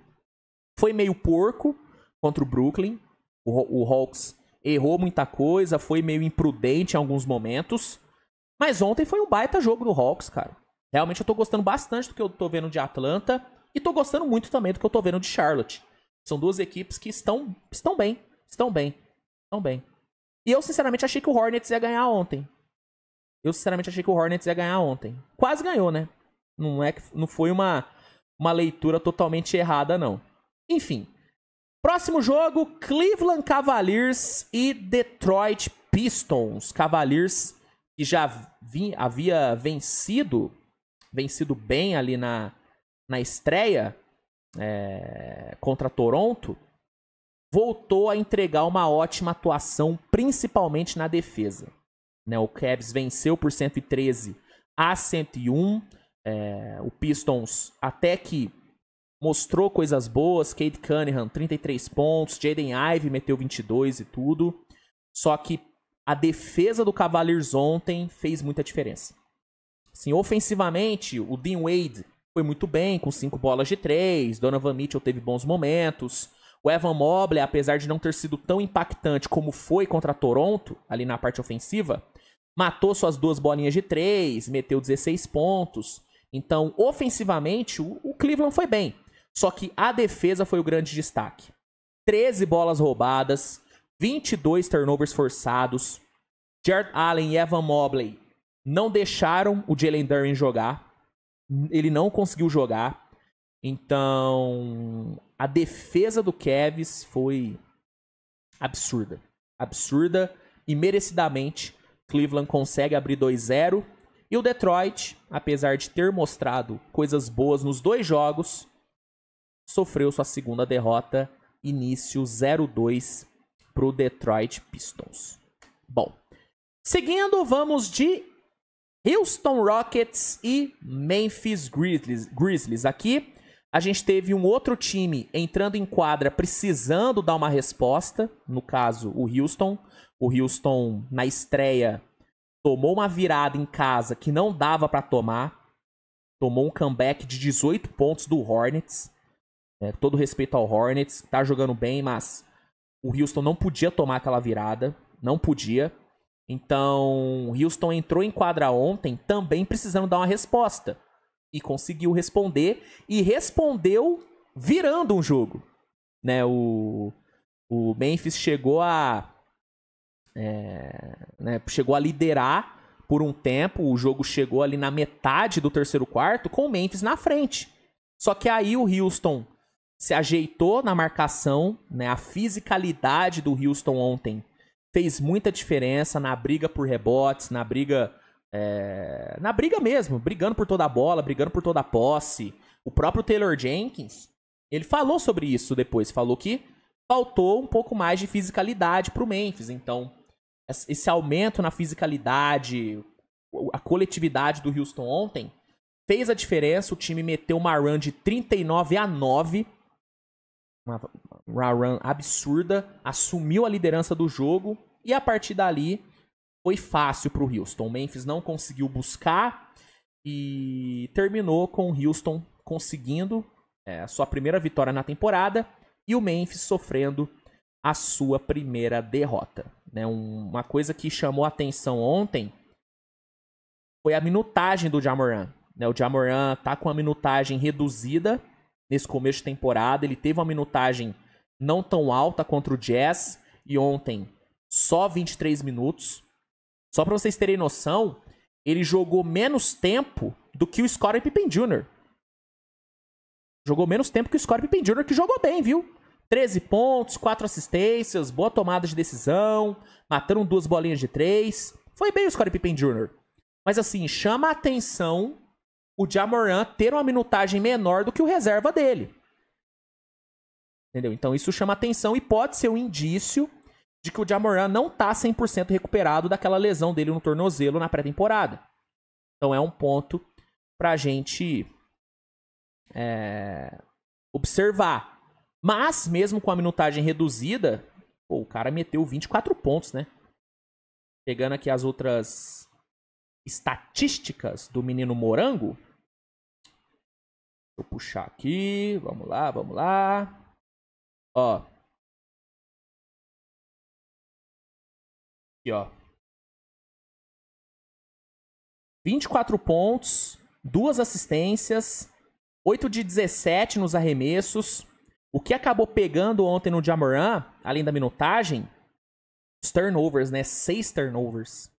foi meio porco contra o Brooklyn. O, o Hawks errou muita coisa, foi meio imprudente em alguns momentos. Mas ontem foi um baita jogo do Hawks, cara. Realmente eu tô gostando bastante do que eu tô vendo de Atlanta e tô gostando muito também do que eu tô vendo de Charlotte. São duas equipes que estão, estão bem, estão bem, estão bem. E eu, sinceramente, achei que o Hornets ia ganhar ontem. Eu, sinceramente, achei que o Hornets ia ganhar ontem. Quase ganhou, né? Não, é que, não foi uma, uma leitura totalmente errada, não. Enfim. Próximo jogo: Cleveland Cavaliers e Detroit Pistons. Cavaliers que já vi, havia vencido, vencido bem ali na, na estreia é, contra Toronto voltou a entregar uma ótima atuação, principalmente na defesa. Né, o Cavs venceu por 113 a 101. É, eh, o Pistons até que mostrou coisas boas. Kate Cunningham, 33 pontos. Jaden Ive meteu 22 e tudo. Só que a defesa do Cavaliers ontem fez muita diferença. Assim, ofensivamente, o Dean Wade foi muito bem, com 5 bolas de 3. Donovan Mitchell teve bons momentos. O Evan Mobley, apesar de não ter sido tão impactante como foi contra Toronto, ali na parte ofensiva, matou suas duas bolinhas de três, meteu 16 pontos. Então, ofensivamente, o Cleveland foi bem. Só que a defesa foi o grande destaque. 13 bolas roubadas, 22 turnovers forçados. Jared Allen e Evan Mobley não deixaram o Jalen Duren jogar. Ele não conseguiu jogar. Então, a defesa do Kevs foi absurda. Absurda e merecidamente Cleveland consegue abrir 2-0. E o Detroit, apesar de ter mostrado coisas boas nos dois jogos, sofreu sua segunda derrota, início 0-2 para o Detroit Pistons. Bom, seguindo, vamos de Houston Rockets e Memphis Grizzlies. Grizzlies aqui a gente teve um outro time entrando em quadra precisando dar uma resposta, no caso o Houston. O Houston na estreia tomou uma virada em casa que não dava para tomar. Tomou um comeback de 18 pontos do Hornets. É, todo respeito ao Hornets, tá jogando bem, mas o Houston não podia tomar aquela virada, não podia. Então, Houston entrou em quadra ontem também precisando dar uma resposta e conseguiu responder e respondeu virando um jogo, né? O, o Memphis chegou a é, né, chegou a liderar por um tempo, o jogo chegou ali na metade do terceiro quarto com o Memphis na frente. Só que aí o Houston se ajeitou na marcação, né? A fisicalidade do Houston ontem fez muita diferença na briga por rebotes, na briga é, na briga mesmo, brigando por toda a bola, brigando por toda a posse. O próprio Taylor Jenkins, ele falou sobre isso depois, falou que faltou um pouco mais de fisicalidade pro Memphis. Então, esse aumento na fisicalidade, a coletividade do Houston ontem fez a diferença. O time meteu uma run de 39 a 9. Uma, uma run absurda, assumiu a liderança do jogo e a partir dali foi fácil para o Houston. O Memphis não conseguiu buscar e terminou com o Houston conseguindo é, sua primeira vitória na temporada e o Memphis sofrendo a sua primeira derrota. Né? uma coisa que chamou atenção ontem foi a minutagem do Jamoran. Né? O Jamoran tá com a minutagem reduzida nesse começo de temporada. Ele teve uma minutagem não tão alta contra o Jazz e ontem só 23 minutos. Só para vocês terem noção, ele jogou menos tempo do que o Scottie Pippen Jr. Jogou menos tempo que o Scottie Pippen Jr., que jogou bem, viu? 13 pontos, 4 assistências, boa tomada de decisão, mataram duas bolinhas de três. Foi bem o Scottie Pippen Jr. Mas assim, chama a atenção o Jamoran ter uma minutagem menor do que o reserva dele. Entendeu? Então isso chama atenção e pode ser um indício de que o Jamoran não tá 100% recuperado daquela lesão dele no tornozelo na pré-temporada. Então é um ponto pra gente é, observar. Mas, mesmo com a minutagem reduzida, pô, o cara meteu 24 pontos, né? Pegando aqui as outras estatísticas do menino Morango. Deixa eu puxar aqui. Vamos lá, vamos lá. Ó, Aqui, ó. 24 pontos, duas assistências, 8 de 17 nos arremessos. O que acabou pegando ontem no Jamoran, além da minutagem, os turnovers, né? Seis turnovers.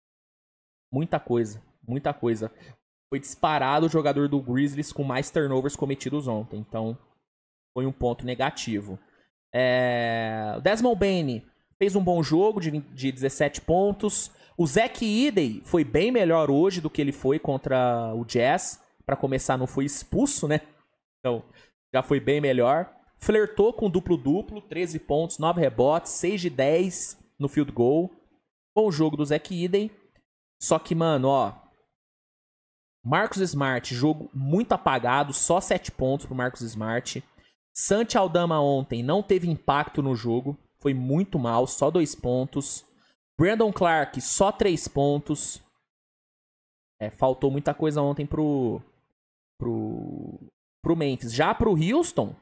Muita coisa, muita coisa. Foi disparado o jogador do Grizzlies com mais turnovers cometidos ontem. Então, foi um ponto negativo. É... Desmond Bane fez um bom jogo de, 20, de 17 pontos. O Zach Eden foi bem melhor hoje do que ele foi contra o Jazz. Para começar, não foi expulso, né? Então, já foi bem melhor. Flertou com duplo-duplo, 13 pontos, 9 rebotes, 6 de 10 no field goal. Bom jogo do Zach Eden. Só que, mano, ó. Marcos Smart, jogo muito apagado, só 7 pontos pro Marcos Smart. Santi Aldama ontem não teve impacto no jogo foi muito mal, só dois pontos. Brandon Clark, só três pontos. É, faltou muita coisa ontem pro, pro, pro Memphis. Já pro Houston,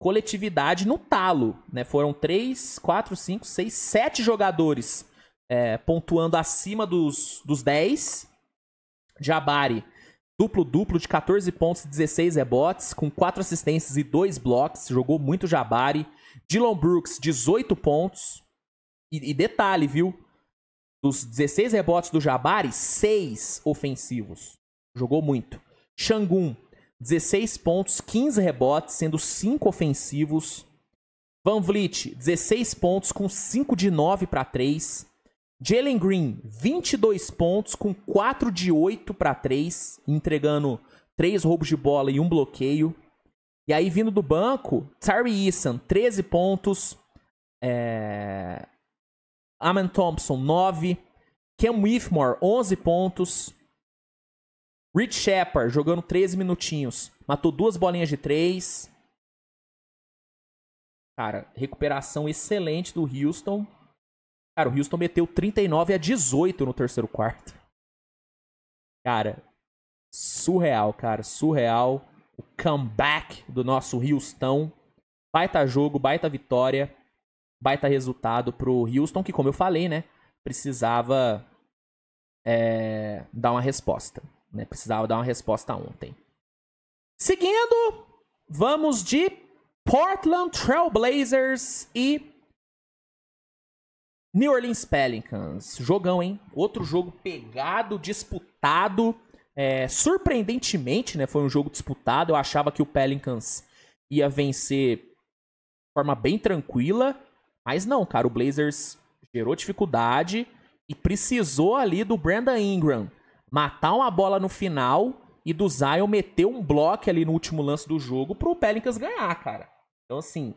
coletividade no talo. Né? Foram três, quatro, cinco, seis, sete jogadores é, pontuando acima dos, dos dez Jabari, duplo-duplo de 14 pontos e 16 rebotes, com quatro assistências e dois blocos. Jogou muito Jabari. Dylan Brooks, 18 pontos. E, e detalhe, viu? Dos 16 rebotes do Jabari, 6 ofensivos. Jogou muito. Shangun, 16 pontos, 15 rebotes, sendo 5 ofensivos. Van Vliet, 16 pontos, com 5 de 9 para 3. Jalen Green, 22 pontos, com 4 de 8 para 3, entregando 3 roubos de bola e 1 bloqueio. E aí, vindo do banco, Terry Eason, 13 pontos. É... Amen Thompson, 9. Ken Whitmore, 11 pontos. Rich Shepard, jogando 13 minutinhos. Matou duas bolinhas de 3. Cara, recuperação excelente do Houston. Cara, o Houston meteu 39 a 18 no terceiro quarto. Cara, surreal, cara, surreal o comeback do nosso Houston. Baita jogo, baita vitória, baita resultado pro Houston, que como eu falei, né, precisava é, dar uma resposta. Né, precisava dar uma resposta ontem. Seguindo, vamos de Portland Trail Blazers e New Orleans Pelicans. Jogão, hein? Outro jogo pegado, disputado. É, surpreendentemente, né, foi um jogo disputado. Eu achava que o Pelicans ia vencer de forma bem tranquila, mas não, cara, o Blazers gerou dificuldade e precisou ali do Brandon Ingram matar uma bola no final e do Zion meter um bloco ali no último lance do jogo pro Pelicans ganhar, cara. Então, assim,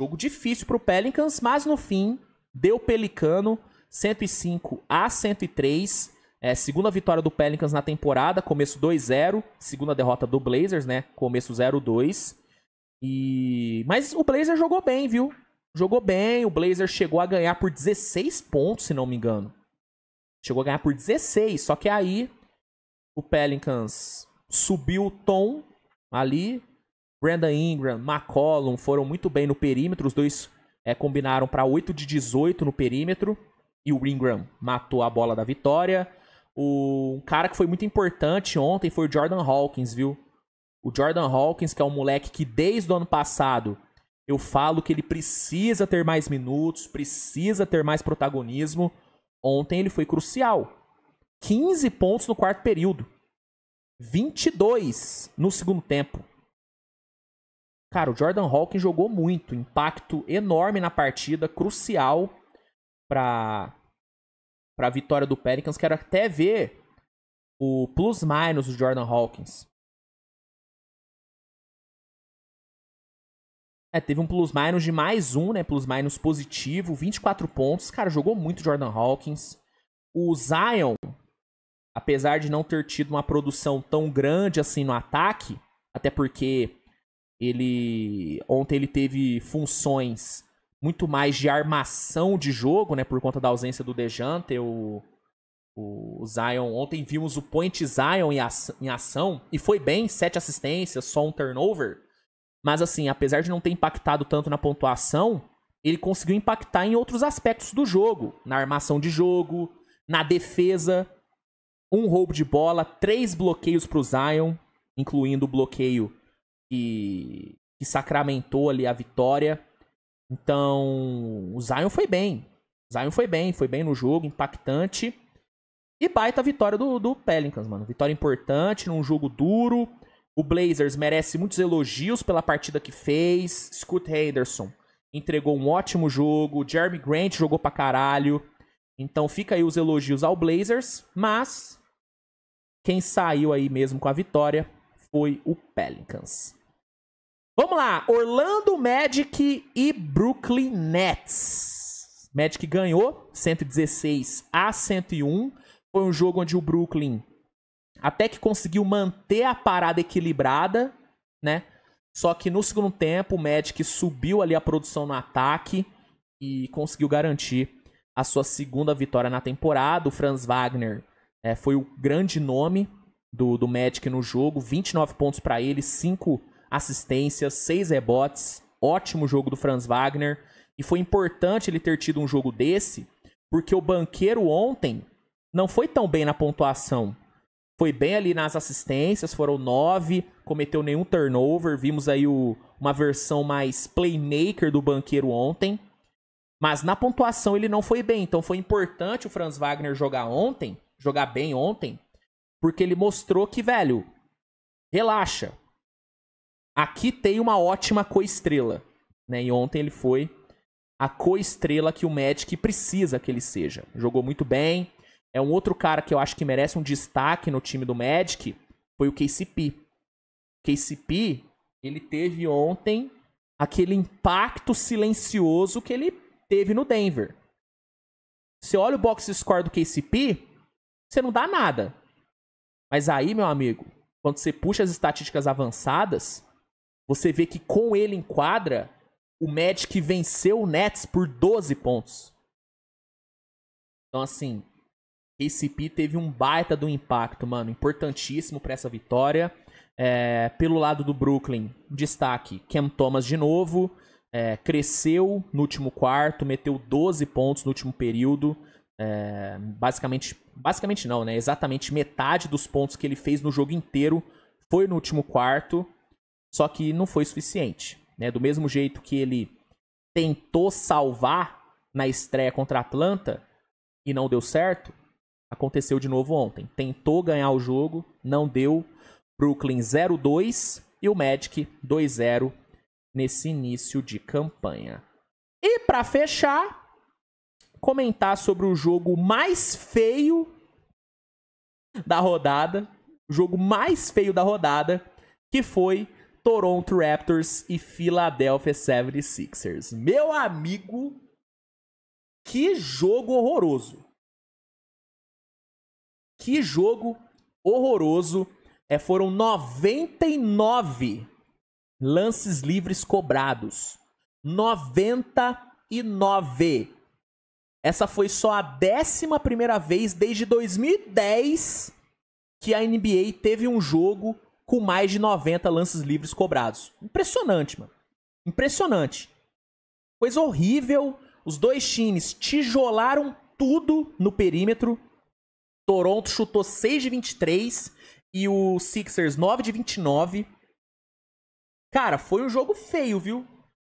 jogo difícil pro Pelicans, mas no fim, deu Pelicano 105 a 103. É, segunda vitória do Pelicans na temporada, começo 2-0. Segunda derrota do Blazers, né? Começo 0-2. E... Mas o Blazer jogou bem, viu? Jogou bem, o Blazer chegou a ganhar por 16 pontos, se não me engano. Chegou a ganhar por 16, só que aí o Pelicans subiu o tom ali. Brandon Ingram, McCollum foram muito bem no perímetro, os dois é, combinaram para 8 de 18 no perímetro. E o Ingram matou a bola da vitória. O um cara que foi muito importante ontem foi o Jordan Hawkins, viu? O Jordan Hawkins, que é um moleque que desde o ano passado eu falo que ele precisa ter mais minutos, precisa ter mais protagonismo. Ontem ele foi crucial. 15 pontos no quarto período. 22 no segundo tempo. Cara, o Jordan Hawkins jogou muito, impacto enorme na partida, crucial para para a vitória do Pelicans. Quero até ver o plus-minus do Jordan Hawkins. É, teve um plus-minus de mais um, né? Plus-minus positivo, 24 pontos. Cara, jogou muito Jordan Hawkins. O Zion, apesar de não ter tido uma produção tão grande assim no ataque, até porque ele ontem ele teve funções muito mais de armação de jogo, né? Por conta da ausência do Dejante, o, o Zion. Ontem vimos o Point Zion em ação e foi bem, sete assistências, só um turnover. Mas assim, apesar de não ter impactado tanto na pontuação, ele conseguiu impactar em outros aspectos do jogo, na armação de jogo, na defesa, um roubo de bola, três bloqueios para o Zion, incluindo o bloqueio que, que sacramentou ali a vitória. Então, o Zion foi bem. Zion foi bem, foi bem no jogo, impactante. E baita vitória do, do Pelicans, mano. Vitória importante, num jogo duro. O Blazers merece muitos elogios pela partida que fez. Scott Henderson entregou um ótimo jogo. Jeremy Grant jogou pra caralho. Então fica aí os elogios ao Blazers, mas quem saiu aí mesmo com a vitória foi o Pelicans. Vamos lá, Orlando Magic e Brooklyn Nets. Magic ganhou 116 a 101. Foi um jogo onde o Brooklyn até que conseguiu manter a parada equilibrada, né? Só que no segundo tempo o Magic subiu ali a produção no ataque e conseguiu garantir a sua segunda vitória na temporada. O Franz Wagner é, foi o grande nome do, do Magic no jogo, 29 pontos para ele, 5 cinco assistências, seis rebotes. Ótimo jogo do Franz Wagner. E foi importante ele ter tido um jogo desse, porque o banqueiro ontem não foi tão bem na pontuação. Foi bem ali nas assistências, foram nove, cometeu nenhum turnover. Vimos aí o, uma versão mais playmaker do banqueiro ontem. Mas na pontuação ele não foi bem. Então foi importante o Franz Wagner jogar ontem, jogar bem ontem, porque ele mostrou que, velho, relaxa. Aqui tem uma ótima coestrela. Né? E ontem ele foi a coestrela que o Magic precisa que ele seja. Jogou muito bem. É um outro cara que eu acho que merece um destaque no time do Magic. Foi o KCP. KCP, ele teve ontem aquele impacto silencioso que ele teve no Denver. Você olha o box score do KCP, você não dá nada. Mas aí, meu amigo, quando você puxa as estatísticas avançadas, você vê que com ele em quadra, o Magic venceu o Nets por 12 pontos. Então, assim, KCP teve um baita do impacto, mano. Importantíssimo para essa vitória. É, pelo lado do Brooklyn, destaque: Cam Thomas de novo. É, cresceu no último quarto, meteu 12 pontos no último período. É, basicamente, basicamente não, né? Exatamente metade dos pontos que ele fez no jogo inteiro foi no último quarto. Só que não foi suficiente. Né? Do mesmo jeito que ele tentou salvar na estreia contra a Atlanta e não deu certo, aconteceu de novo ontem. Tentou ganhar o jogo, não deu. Brooklyn 0-2 e o Magic 2-0 nesse início de campanha. E para fechar, comentar sobre o jogo mais feio da rodada, o jogo mais feio da rodada, que foi Toronto Raptors e Philadelphia 76ers. Meu amigo, que jogo horroroso. Que jogo horroroso. É, foram 99 lances livres cobrados. 99. Essa foi só a décima primeira vez desde 2010 que a NBA teve um jogo com mais de 90 lances livres cobrados. Impressionante, mano. Impressionante. Coisa horrível. Os dois times tijolaram tudo no perímetro. Toronto chutou 6 de 23 e o Sixers 9 de 29. Cara, foi um jogo feio, viu?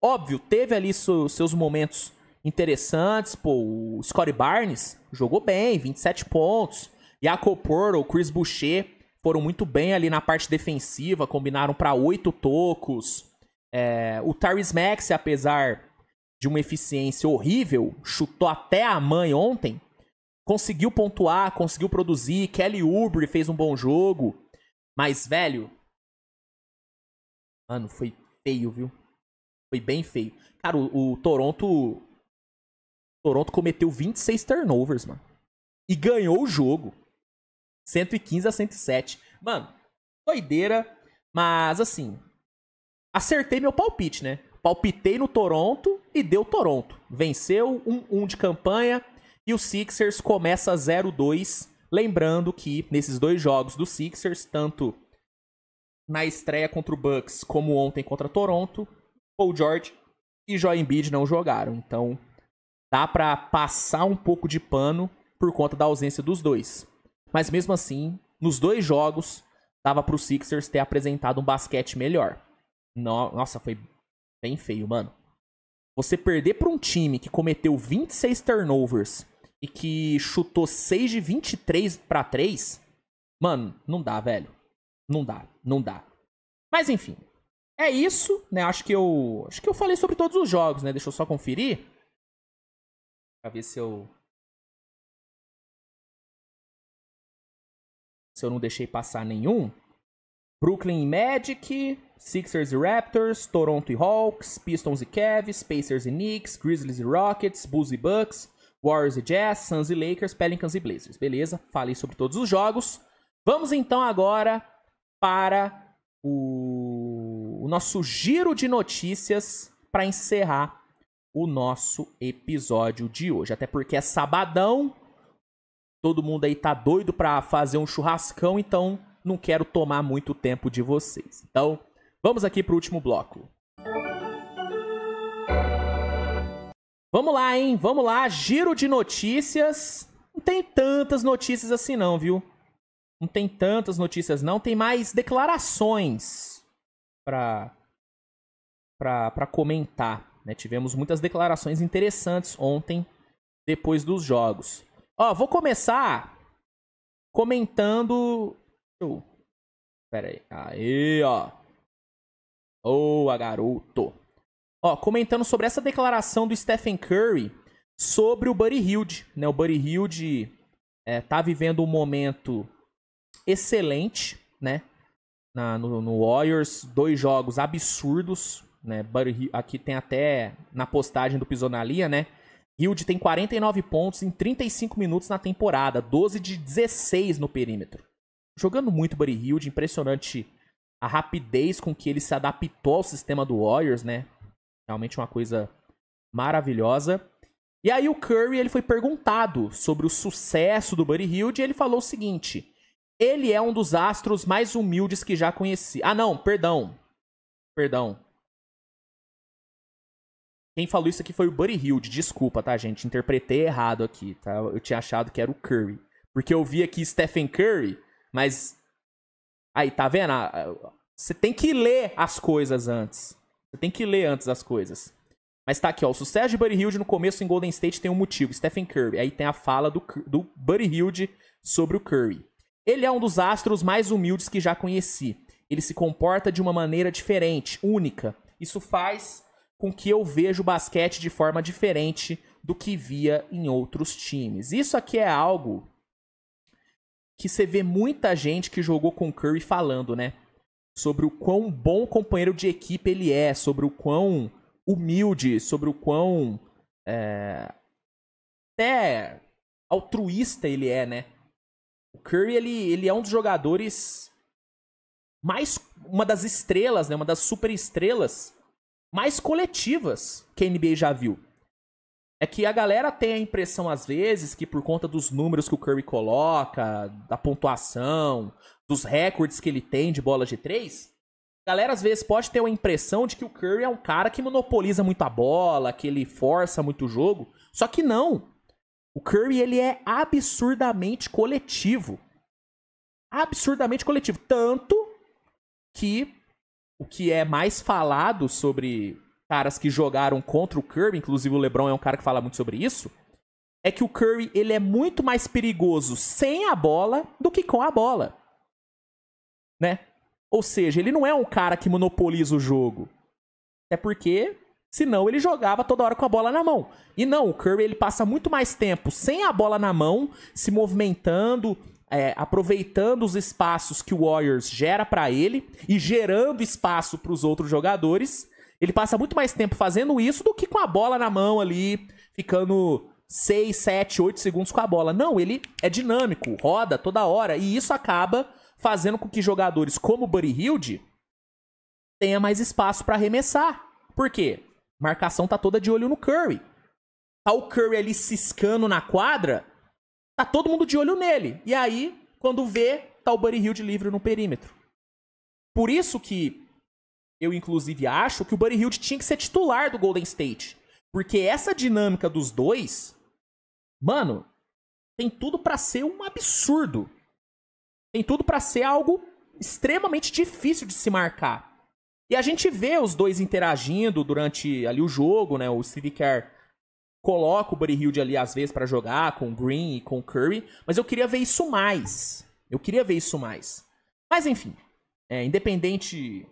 Óbvio, teve ali so, seus momentos interessantes. Pô, o Scottie Barnes jogou bem, 27 pontos. Jacob Porto, Chris Boucher foram muito bem ali na parte defensiva, combinaram para oito tocos. É, o Tyrese Max, apesar de uma eficiência horrível, chutou até a mãe ontem, conseguiu pontuar, conseguiu produzir. Kelly Oubre fez um bom jogo, mas velho, mano, foi feio, viu? Foi bem feio. Cara, o, o Toronto o Toronto cometeu 26 turnovers, mano. E ganhou o jogo. 115 a 107. Mano, doideira, mas assim, acertei meu palpite, né? Palpitei no Toronto e deu Toronto. Venceu 1-1 de campanha e o Sixers começa 0-2. Lembrando que nesses dois jogos do Sixers, tanto na estreia contra o Bucks como ontem contra Toronto, Paul George e Joel Embiid não jogaram. Então, dá para passar um pouco de pano por conta da ausência dos dois. Mas mesmo assim, nos dois jogos, dava pro Sixers ter apresentado um basquete melhor. No, nossa, foi bem feio, mano. Você perder pra um time que cometeu 26 turnovers e que chutou 6 de 23 para 3, mano, não dá, velho. Não dá, não dá. Mas enfim, é isso, né? Acho que eu, acho que eu falei sobre todos os jogos, né? Deixa eu só conferir. Pra ver se eu se eu não deixei passar nenhum. Brooklyn e Magic, Sixers e Raptors, Toronto e Hawks, Pistons e Cavs, Pacers e Knicks, Grizzlies e Rockets, Bulls e Bucks, Warriors e Jazz, Suns e Lakers, Pelicans e Blazers. Beleza? Falei sobre todos os jogos. Vamos então agora para o, o nosso giro de notícias para encerrar o nosso episódio de hoje. Até porque é sabadão, Todo mundo aí tá doido para fazer um churrascão, então não quero tomar muito tempo de vocês. Então, vamos aqui pro último bloco. Vamos lá, hein? Vamos lá, giro de notícias. Não tem tantas notícias assim não, viu? Não tem tantas notícias não, tem mais declarações para para comentar, né? Tivemos muitas declarações interessantes ontem depois dos jogos. Ó, vou começar comentando. Eu... Pera aí. Aí, ó. Boa, garoto. Ó, comentando sobre essa declaração do Stephen Curry sobre o Buddy Hilde. Né? O Buddy Hilde é, tá vivendo um momento excelente, né? Na, no, no, Warriors, dois jogos absurdos, né? Buddy, aqui tem até na postagem do Pisonalia, né? Hilde tem 49 pontos em 35 minutos na temporada, 12 de 16 no perímetro. Jogando muito Buddy Hilde, impressionante a rapidez com que ele se adaptou ao sistema do Warriors, né? Realmente uma coisa maravilhosa. E aí o Curry ele foi perguntado sobre o sucesso do Buddy Hilde e ele falou o seguinte: ele é um dos astros mais humildes que já conheci. Ah, não, perdão. Perdão. Quem falou isso aqui foi o Buddy Hilde, desculpa, tá, gente? Interpretei errado aqui, tá? Eu tinha achado que era o Curry. Porque eu vi aqui Stephen Curry, mas. Aí, tá vendo? Você tem que ler as coisas antes. Você tem que ler antes as coisas. Mas tá aqui, ó. O sucesso de Buddy Hilde no começo em Golden State tem um motivo. Stephen Curry. Aí tem a fala do, do Buddy Hilde sobre o Curry. Ele é um dos astros mais humildes que já conheci. Ele se comporta de uma maneira diferente, única. Isso faz com que eu vejo o basquete de forma diferente do que via em outros times. Isso aqui é algo que você vê muita gente que jogou com Curry falando, né? Sobre o quão bom companheiro de equipe ele é, sobre o quão humilde, sobre o quão é, até altruísta ele é, né? O Curry ele, ele é um dos jogadores mais uma das estrelas, né? Uma das super estrelas mais coletivas que a NBA já viu. É que a galera tem a impressão, às vezes, que por conta dos números que o Curry coloca, da pontuação, dos recordes que ele tem de bola de três, a galera às vezes pode ter a impressão de que o Curry é um cara que monopoliza muito a bola, que ele força muito o jogo. Só que não. O Curry ele é absurdamente coletivo. Absurdamente coletivo. Tanto que o que é mais falado sobre caras que jogaram contra o Curry, inclusive o LeBron é um cara que fala muito sobre isso, é que o Curry ele é muito mais perigoso sem a bola do que com a bola. Né? Ou seja, ele não é um cara que monopoliza o jogo. É porque senão ele jogava toda hora com a bola na mão. E não, o Curry ele passa muito mais tempo sem a bola na mão, se movimentando, é, aproveitando os espaços que o Warriors gera para ele e gerando espaço para os outros jogadores. Ele passa muito mais tempo fazendo isso do que com a bola na mão ali, ficando 6, 7, 8 segundos com a bola. Não, ele é dinâmico, roda toda hora e isso acaba fazendo com que jogadores como o Buddy Hilde tenha mais espaço para arremessar. Por quê? marcação tá toda de olho no Curry. Tá o Curry ali ciscando na quadra, Tá todo mundo de olho nele. E aí, quando vê, tá o Buddy Hill de livre no perímetro. Por isso que eu, inclusive, acho que o Buddy Hill tinha que ser titular do Golden State. Porque essa dinâmica dos dois, mano, tem tudo para ser um absurdo. Tem tudo para ser algo extremamente difícil de se marcar. E a gente vê os dois interagindo durante ali o jogo, né? O Steve Kerr coloca o Buddy Hilde ali às vezes para jogar com o Green e com o Curry, mas eu queria ver isso mais. Eu queria ver isso mais. Mas enfim, é, independente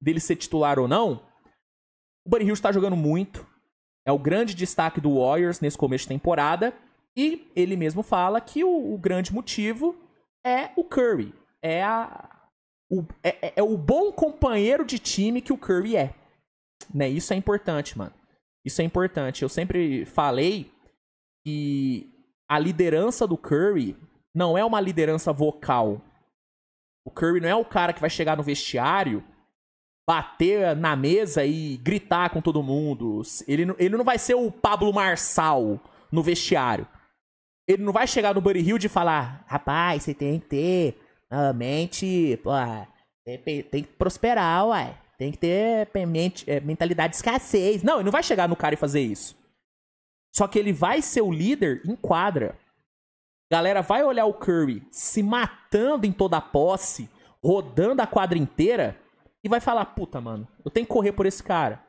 dele ser titular ou não, o Buddy Hilde está jogando muito. É o grande destaque do Warriors nesse começo de temporada. E ele mesmo fala que o, o grande motivo é o Curry. É, a, o, é, é, é o bom companheiro de time que o Curry é. Né? Isso é importante, mano. Isso é importante. Eu sempre falei que a liderança do Curry não é uma liderança vocal. O Curry não é o cara que vai chegar no vestiário, bater na mesa e gritar com todo mundo. Ele, ele não vai ser o Pablo Marçal no vestiário. Ele não vai chegar no Buddy Hill e falar: rapaz, você tem que ter a ah, mente, pô, tem, tem que prosperar, uai. Tem que ter é, mentalidade de escassez. Não, ele não vai chegar no cara e fazer isso. Só que ele vai ser o líder em quadra. Galera vai olhar o Curry se matando em toda a posse, rodando a quadra inteira e vai falar: "Puta, mano, eu tenho que correr por esse cara.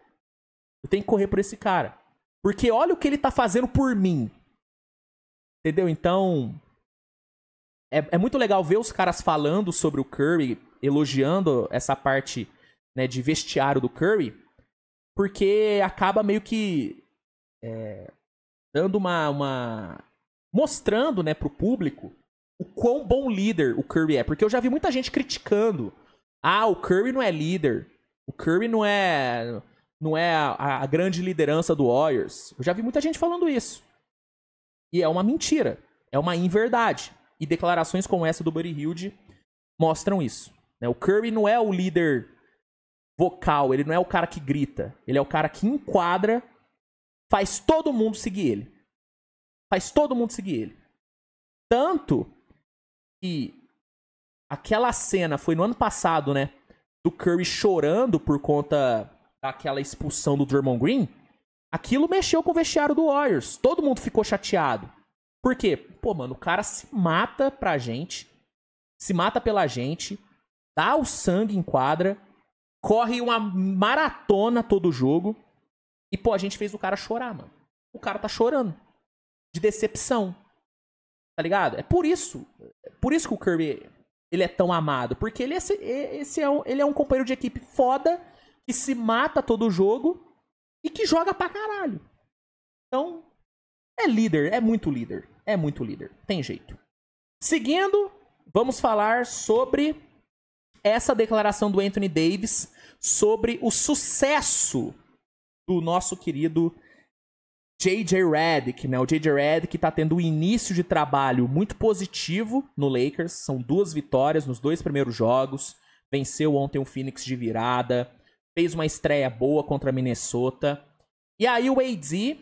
Eu tenho que correr por esse cara. Porque olha o que ele tá fazendo por mim." Entendeu? Então, é, é muito legal ver os caras falando sobre o Curry, elogiando essa parte né, de vestiário do Curry, porque acaba meio que é, dando uma, uma, mostrando, né, pro público o quão bom líder o Curry é, porque eu já vi muita gente criticando, ah, o Curry não é líder, o Curry não é não é a, a grande liderança do Warriors. Eu já vi muita gente falando isso. E é uma mentira, é uma inverdade. E declarações como essa do Buddy Hilde mostram isso. Né? O Curry não é o líder vocal, ele não é o cara que grita. Ele é o cara que enquadra, faz todo mundo seguir ele. Faz todo mundo seguir ele. Tanto que aquela cena foi no ano passado, né? Do Curry chorando por conta daquela expulsão do Draymond Green. Aquilo mexeu com o vestiário do Warriors. Todo mundo ficou chateado. Por quê? Pô, mano, o cara se mata pra gente. Se mata pela gente. Dá o sangue em quadra corre uma maratona todo jogo. E, pô, a gente fez o cara chorar, mano. O cara tá chorando. De decepção. Tá ligado? É por isso. É por isso que o Kirby ele é tão amado. Porque ele é, esse é, um, ele é um companheiro de equipe foda, que se mata todo jogo e que joga pra caralho. Então, é líder, é muito líder. É muito líder. Tem jeito. Seguindo, vamos falar sobre essa declaração do Anthony Davis sobre o sucesso do nosso querido J.J. Redick, né? O J.J. Redick tá tendo um início de trabalho muito positivo no Lakers. São duas vitórias nos dois primeiros jogos. Venceu ontem o Phoenix de virada. Fez uma estreia boa contra a Minnesota. E aí o AD,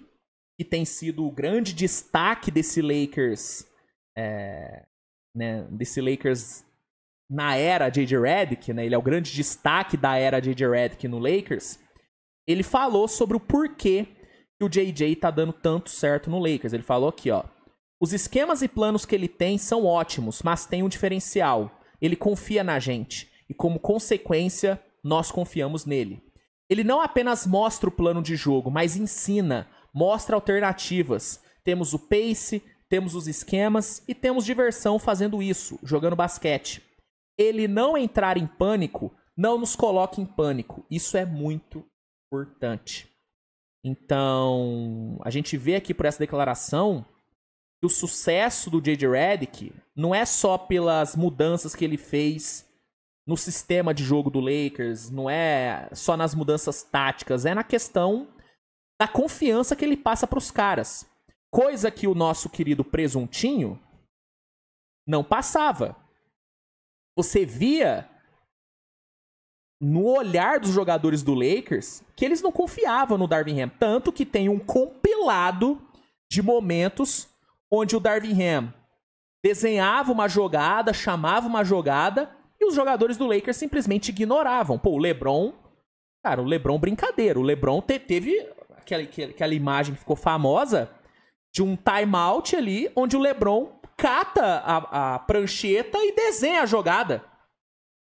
que tem sido o grande destaque desse Lakers... É, né, desse Lakers na era J.J. Redick, né, ele é o grande destaque da era J.J. Redick no Lakers, ele falou sobre o porquê que o J.J. tá dando tanto certo no Lakers. Ele falou aqui, ó, os esquemas e planos que ele tem são ótimos, mas tem um diferencial. Ele confia na gente e, como consequência, nós confiamos nele. Ele não apenas mostra o plano de jogo, mas ensina, mostra alternativas. Temos o pace, temos os esquemas e temos diversão fazendo isso, jogando basquete ele não entrar em pânico, não nos coloque em pânico. Isso é muito importante. Então, a gente vê aqui por essa declaração que o sucesso do J.J. Redick não é só pelas mudanças que ele fez no sistema de jogo do Lakers, não é só nas mudanças táticas, é na questão da confiança que ele passa para os caras. Coisa que o nosso querido presuntinho não passava. Você via no olhar dos jogadores do Lakers que eles não confiavam no Darvin Ham. Tanto que tem um compilado de momentos onde o Darvin Ham desenhava uma jogada, chamava uma jogada e os jogadores do Lakers simplesmente ignoravam. Pô, o LeBron. Cara, o LeBron brincadeira. O LeBron te, teve aquela, aquela imagem que ficou famosa de um timeout ali onde o LeBron cata a, a prancheta e desenha a jogada.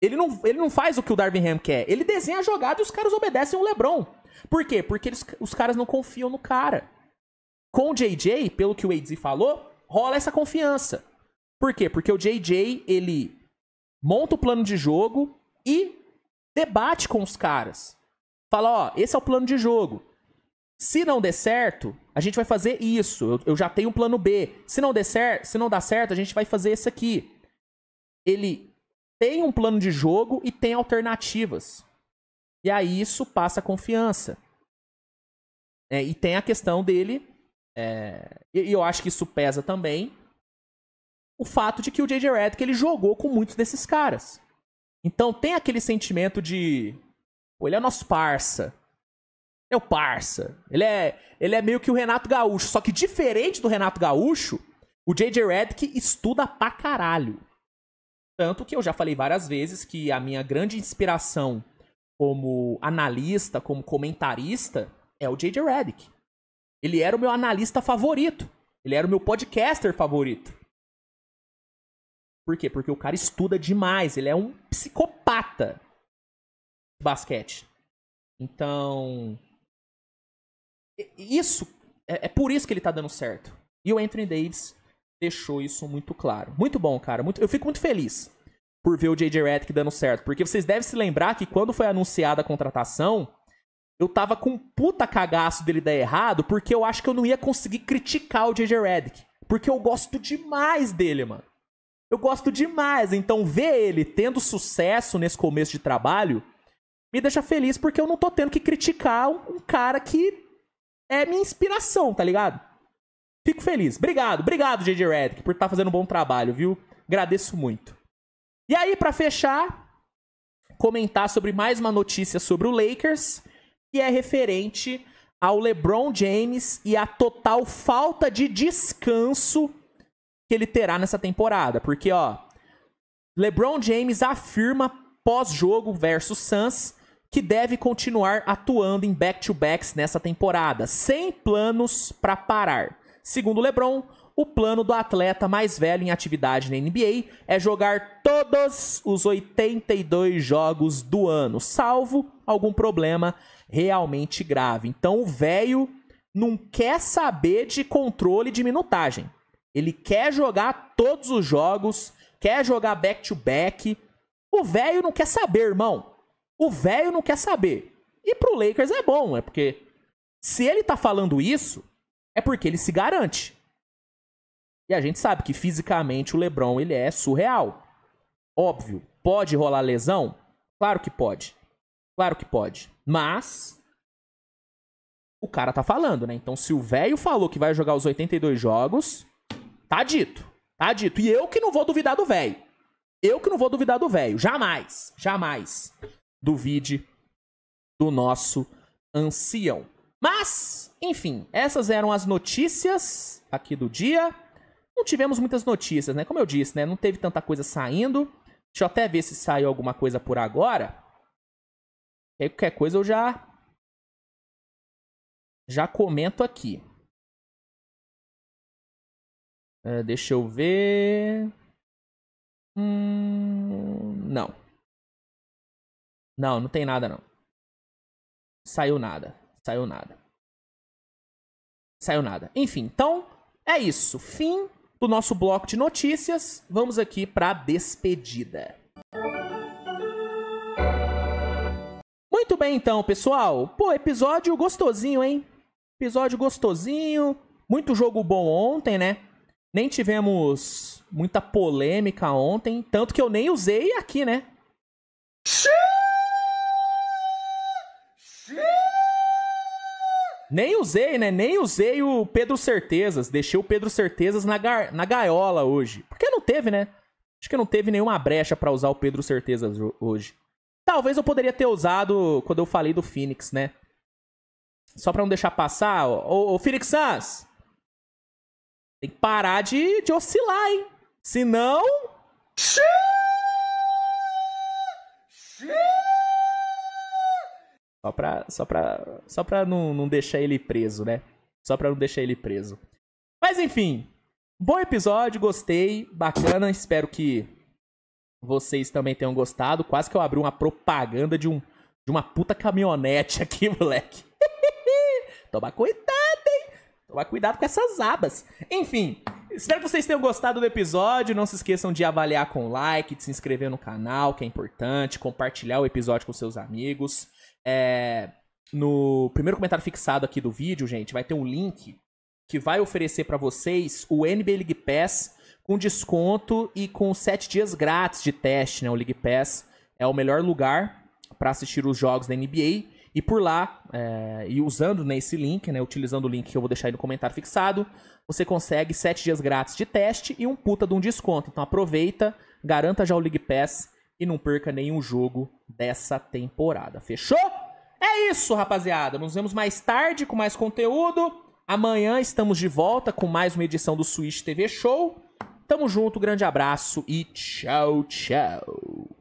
Ele não, ele não faz o que o Darvin Ham quer. Ele desenha a jogada e os caras obedecem o LeBron. Por quê? Porque eles, os caras não confiam no cara. Com o JJ, pelo que o AD falou, rola essa confiança. Por quê? Porque o JJ, ele monta o plano de jogo e debate com os caras. Fala, ó, esse é o plano de jogo. Se não der certo, a gente vai fazer isso. Eu, eu já tenho um plano B. Se não der certo, se não dá certo, a gente vai fazer esse aqui. Ele tem um plano de jogo e tem alternativas. E aí isso passa confiança. É, e tem a questão dele, é, e eu acho que isso pesa também, o fato de que o J.J. Redick ele jogou com muitos desses caras. Então tem aquele sentimento de, pô, ele é nosso parça, é o parça. Ele é, ele é meio que o Renato Gaúcho. Só que diferente do Renato Gaúcho, o J.J. Redick estuda pra caralho. Tanto que eu já falei várias vezes que a minha grande inspiração como analista, como comentarista, é o J.J. Redick. Ele era o meu analista favorito. Ele era o meu podcaster favorito. Por quê? Porque o cara estuda demais. Ele é um psicopata de basquete. Então, isso é, é por isso que ele tá dando certo. E o Anthony Davis deixou isso muito claro. Muito bom, cara. Muito, eu fico muito feliz por ver o JJ Redick dando certo, porque vocês devem se lembrar que quando foi anunciada a contratação, eu tava com um puta cagaço dele dar errado, porque eu acho que eu não ia conseguir criticar o JJ Redick, porque eu gosto demais dele, mano. Eu gosto demais, então ver ele tendo sucesso nesse começo de trabalho me deixa feliz porque eu não tô tendo que criticar um cara que é minha inspiração, tá ligado? Fico feliz. Obrigado, obrigado, JJ Redick, por estar tá fazendo um bom trabalho, viu? Agradeço muito. E aí, para fechar, comentar sobre mais uma notícia sobre o Lakers, que é referente ao LeBron James e à total falta de descanso que ele terá nessa temporada. Porque, ó, LeBron James afirma pós-jogo versus Suns que deve continuar atuando em back-to-backs nessa temporada, sem planos para parar. Segundo LeBron, o plano do atleta mais velho em atividade na NBA é jogar todos os 82 jogos do ano, salvo algum problema realmente grave. Então o velho não quer saber de controle de minutagem. Ele quer jogar todos os jogos, quer jogar back to back. O velho não quer saber, irmão. O velho não quer saber. E pro Lakers é bom, é porque se ele tá falando isso, é porque ele se garante. E a gente sabe que fisicamente o LeBron ele é surreal. Óbvio, pode rolar lesão? Claro que pode. Claro que pode. Mas o cara tá falando, né? Então se o velho falou que vai jogar os 82 jogos, tá dito. Tá dito. E eu que não vou duvidar do velho. Eu que não vou duvidar do velho, jamais, jamais duvide do nosso ancião. Mas, enfim, essas eram as notícias aqui do dia. Não tivemos muitas notícias, né? Como eu disse, né? Não teve tanta coisa saindo. Deixa eu até ver se saiu alguma coisa por agora. E aí, qualquer coisa eu já. Já comento aqui. É, deixa eu ver. Hum, não. Não, não tem nada não. Saiu nada. Saiu nada. Saiu nada. Enfim, então é isso. Fim do nosso bloco de notícias. Vamos aqui para despedida. Muito bem então, pessoal. Pô, episódio gostosinho, hein? Episódio gostosinho. Muito jogo bom ontem, né? Nem tivemos muita polêmica ontem, tanto que eu nem usei aqui, né? Nem usei, né? Nem usei o Pedro Certezas. Deixei o Pedro Certezas na, gar... na gaiola hoje. Porque não teve, né? Acho que não teve nenhuma brecha para usar o Pedro Certezas hoje. Talvez eu poderia ter usado quando eu falei do Phoenix, né? Só pra não deixar passar. Ô, ô Phoenix Suns! Tem que parar de, de oscilar, hein? Senão. Xiii! Só pra, só pra, só pra não, não deixar ele preso, né? Só pra não deixar ele preso. Mas enfim, bom episódio, gostei, bacana. Espero que vocês também tenham gostado. Quase que eu abri uma propaganda de, um, de uma puta caminhonete <laughs> aqui, moleque. <laughs> Toma cuidado, hein? Toma cuidado com essas abas. Enfim, espero que vocês tenham gostado do episódio. Não se esqueçam de avaliar com like, de se inscrever no canal, que é importante, compartilhar o episódio com seus amigos. É, no primeiro comentário fixado aqui do vídeo, gente, vai ter um link que vai oferecer para vocês o NBA League Pass com desconto e com 7 dias grátis de teste, né? O League Pass é o melhor lugar para assistir os jogos da NBA. E por lá, é, e usando né, esse link, né, utilizando o link que eu vou deixar aí no comentário fixado, você consegue 7 dias grátis de teste e um puta de um desconto. Então aproveita, garanta já o League Pass e não perca nenhum jogo dessa temporada. Fechou? É isso, rapaziada. Nos vemos mais tarde com mais conteúdo. Amanhã estamos de volta com mais uma edição do Switch TV Show. Tamo junto, grande abraço e tchau, tchau.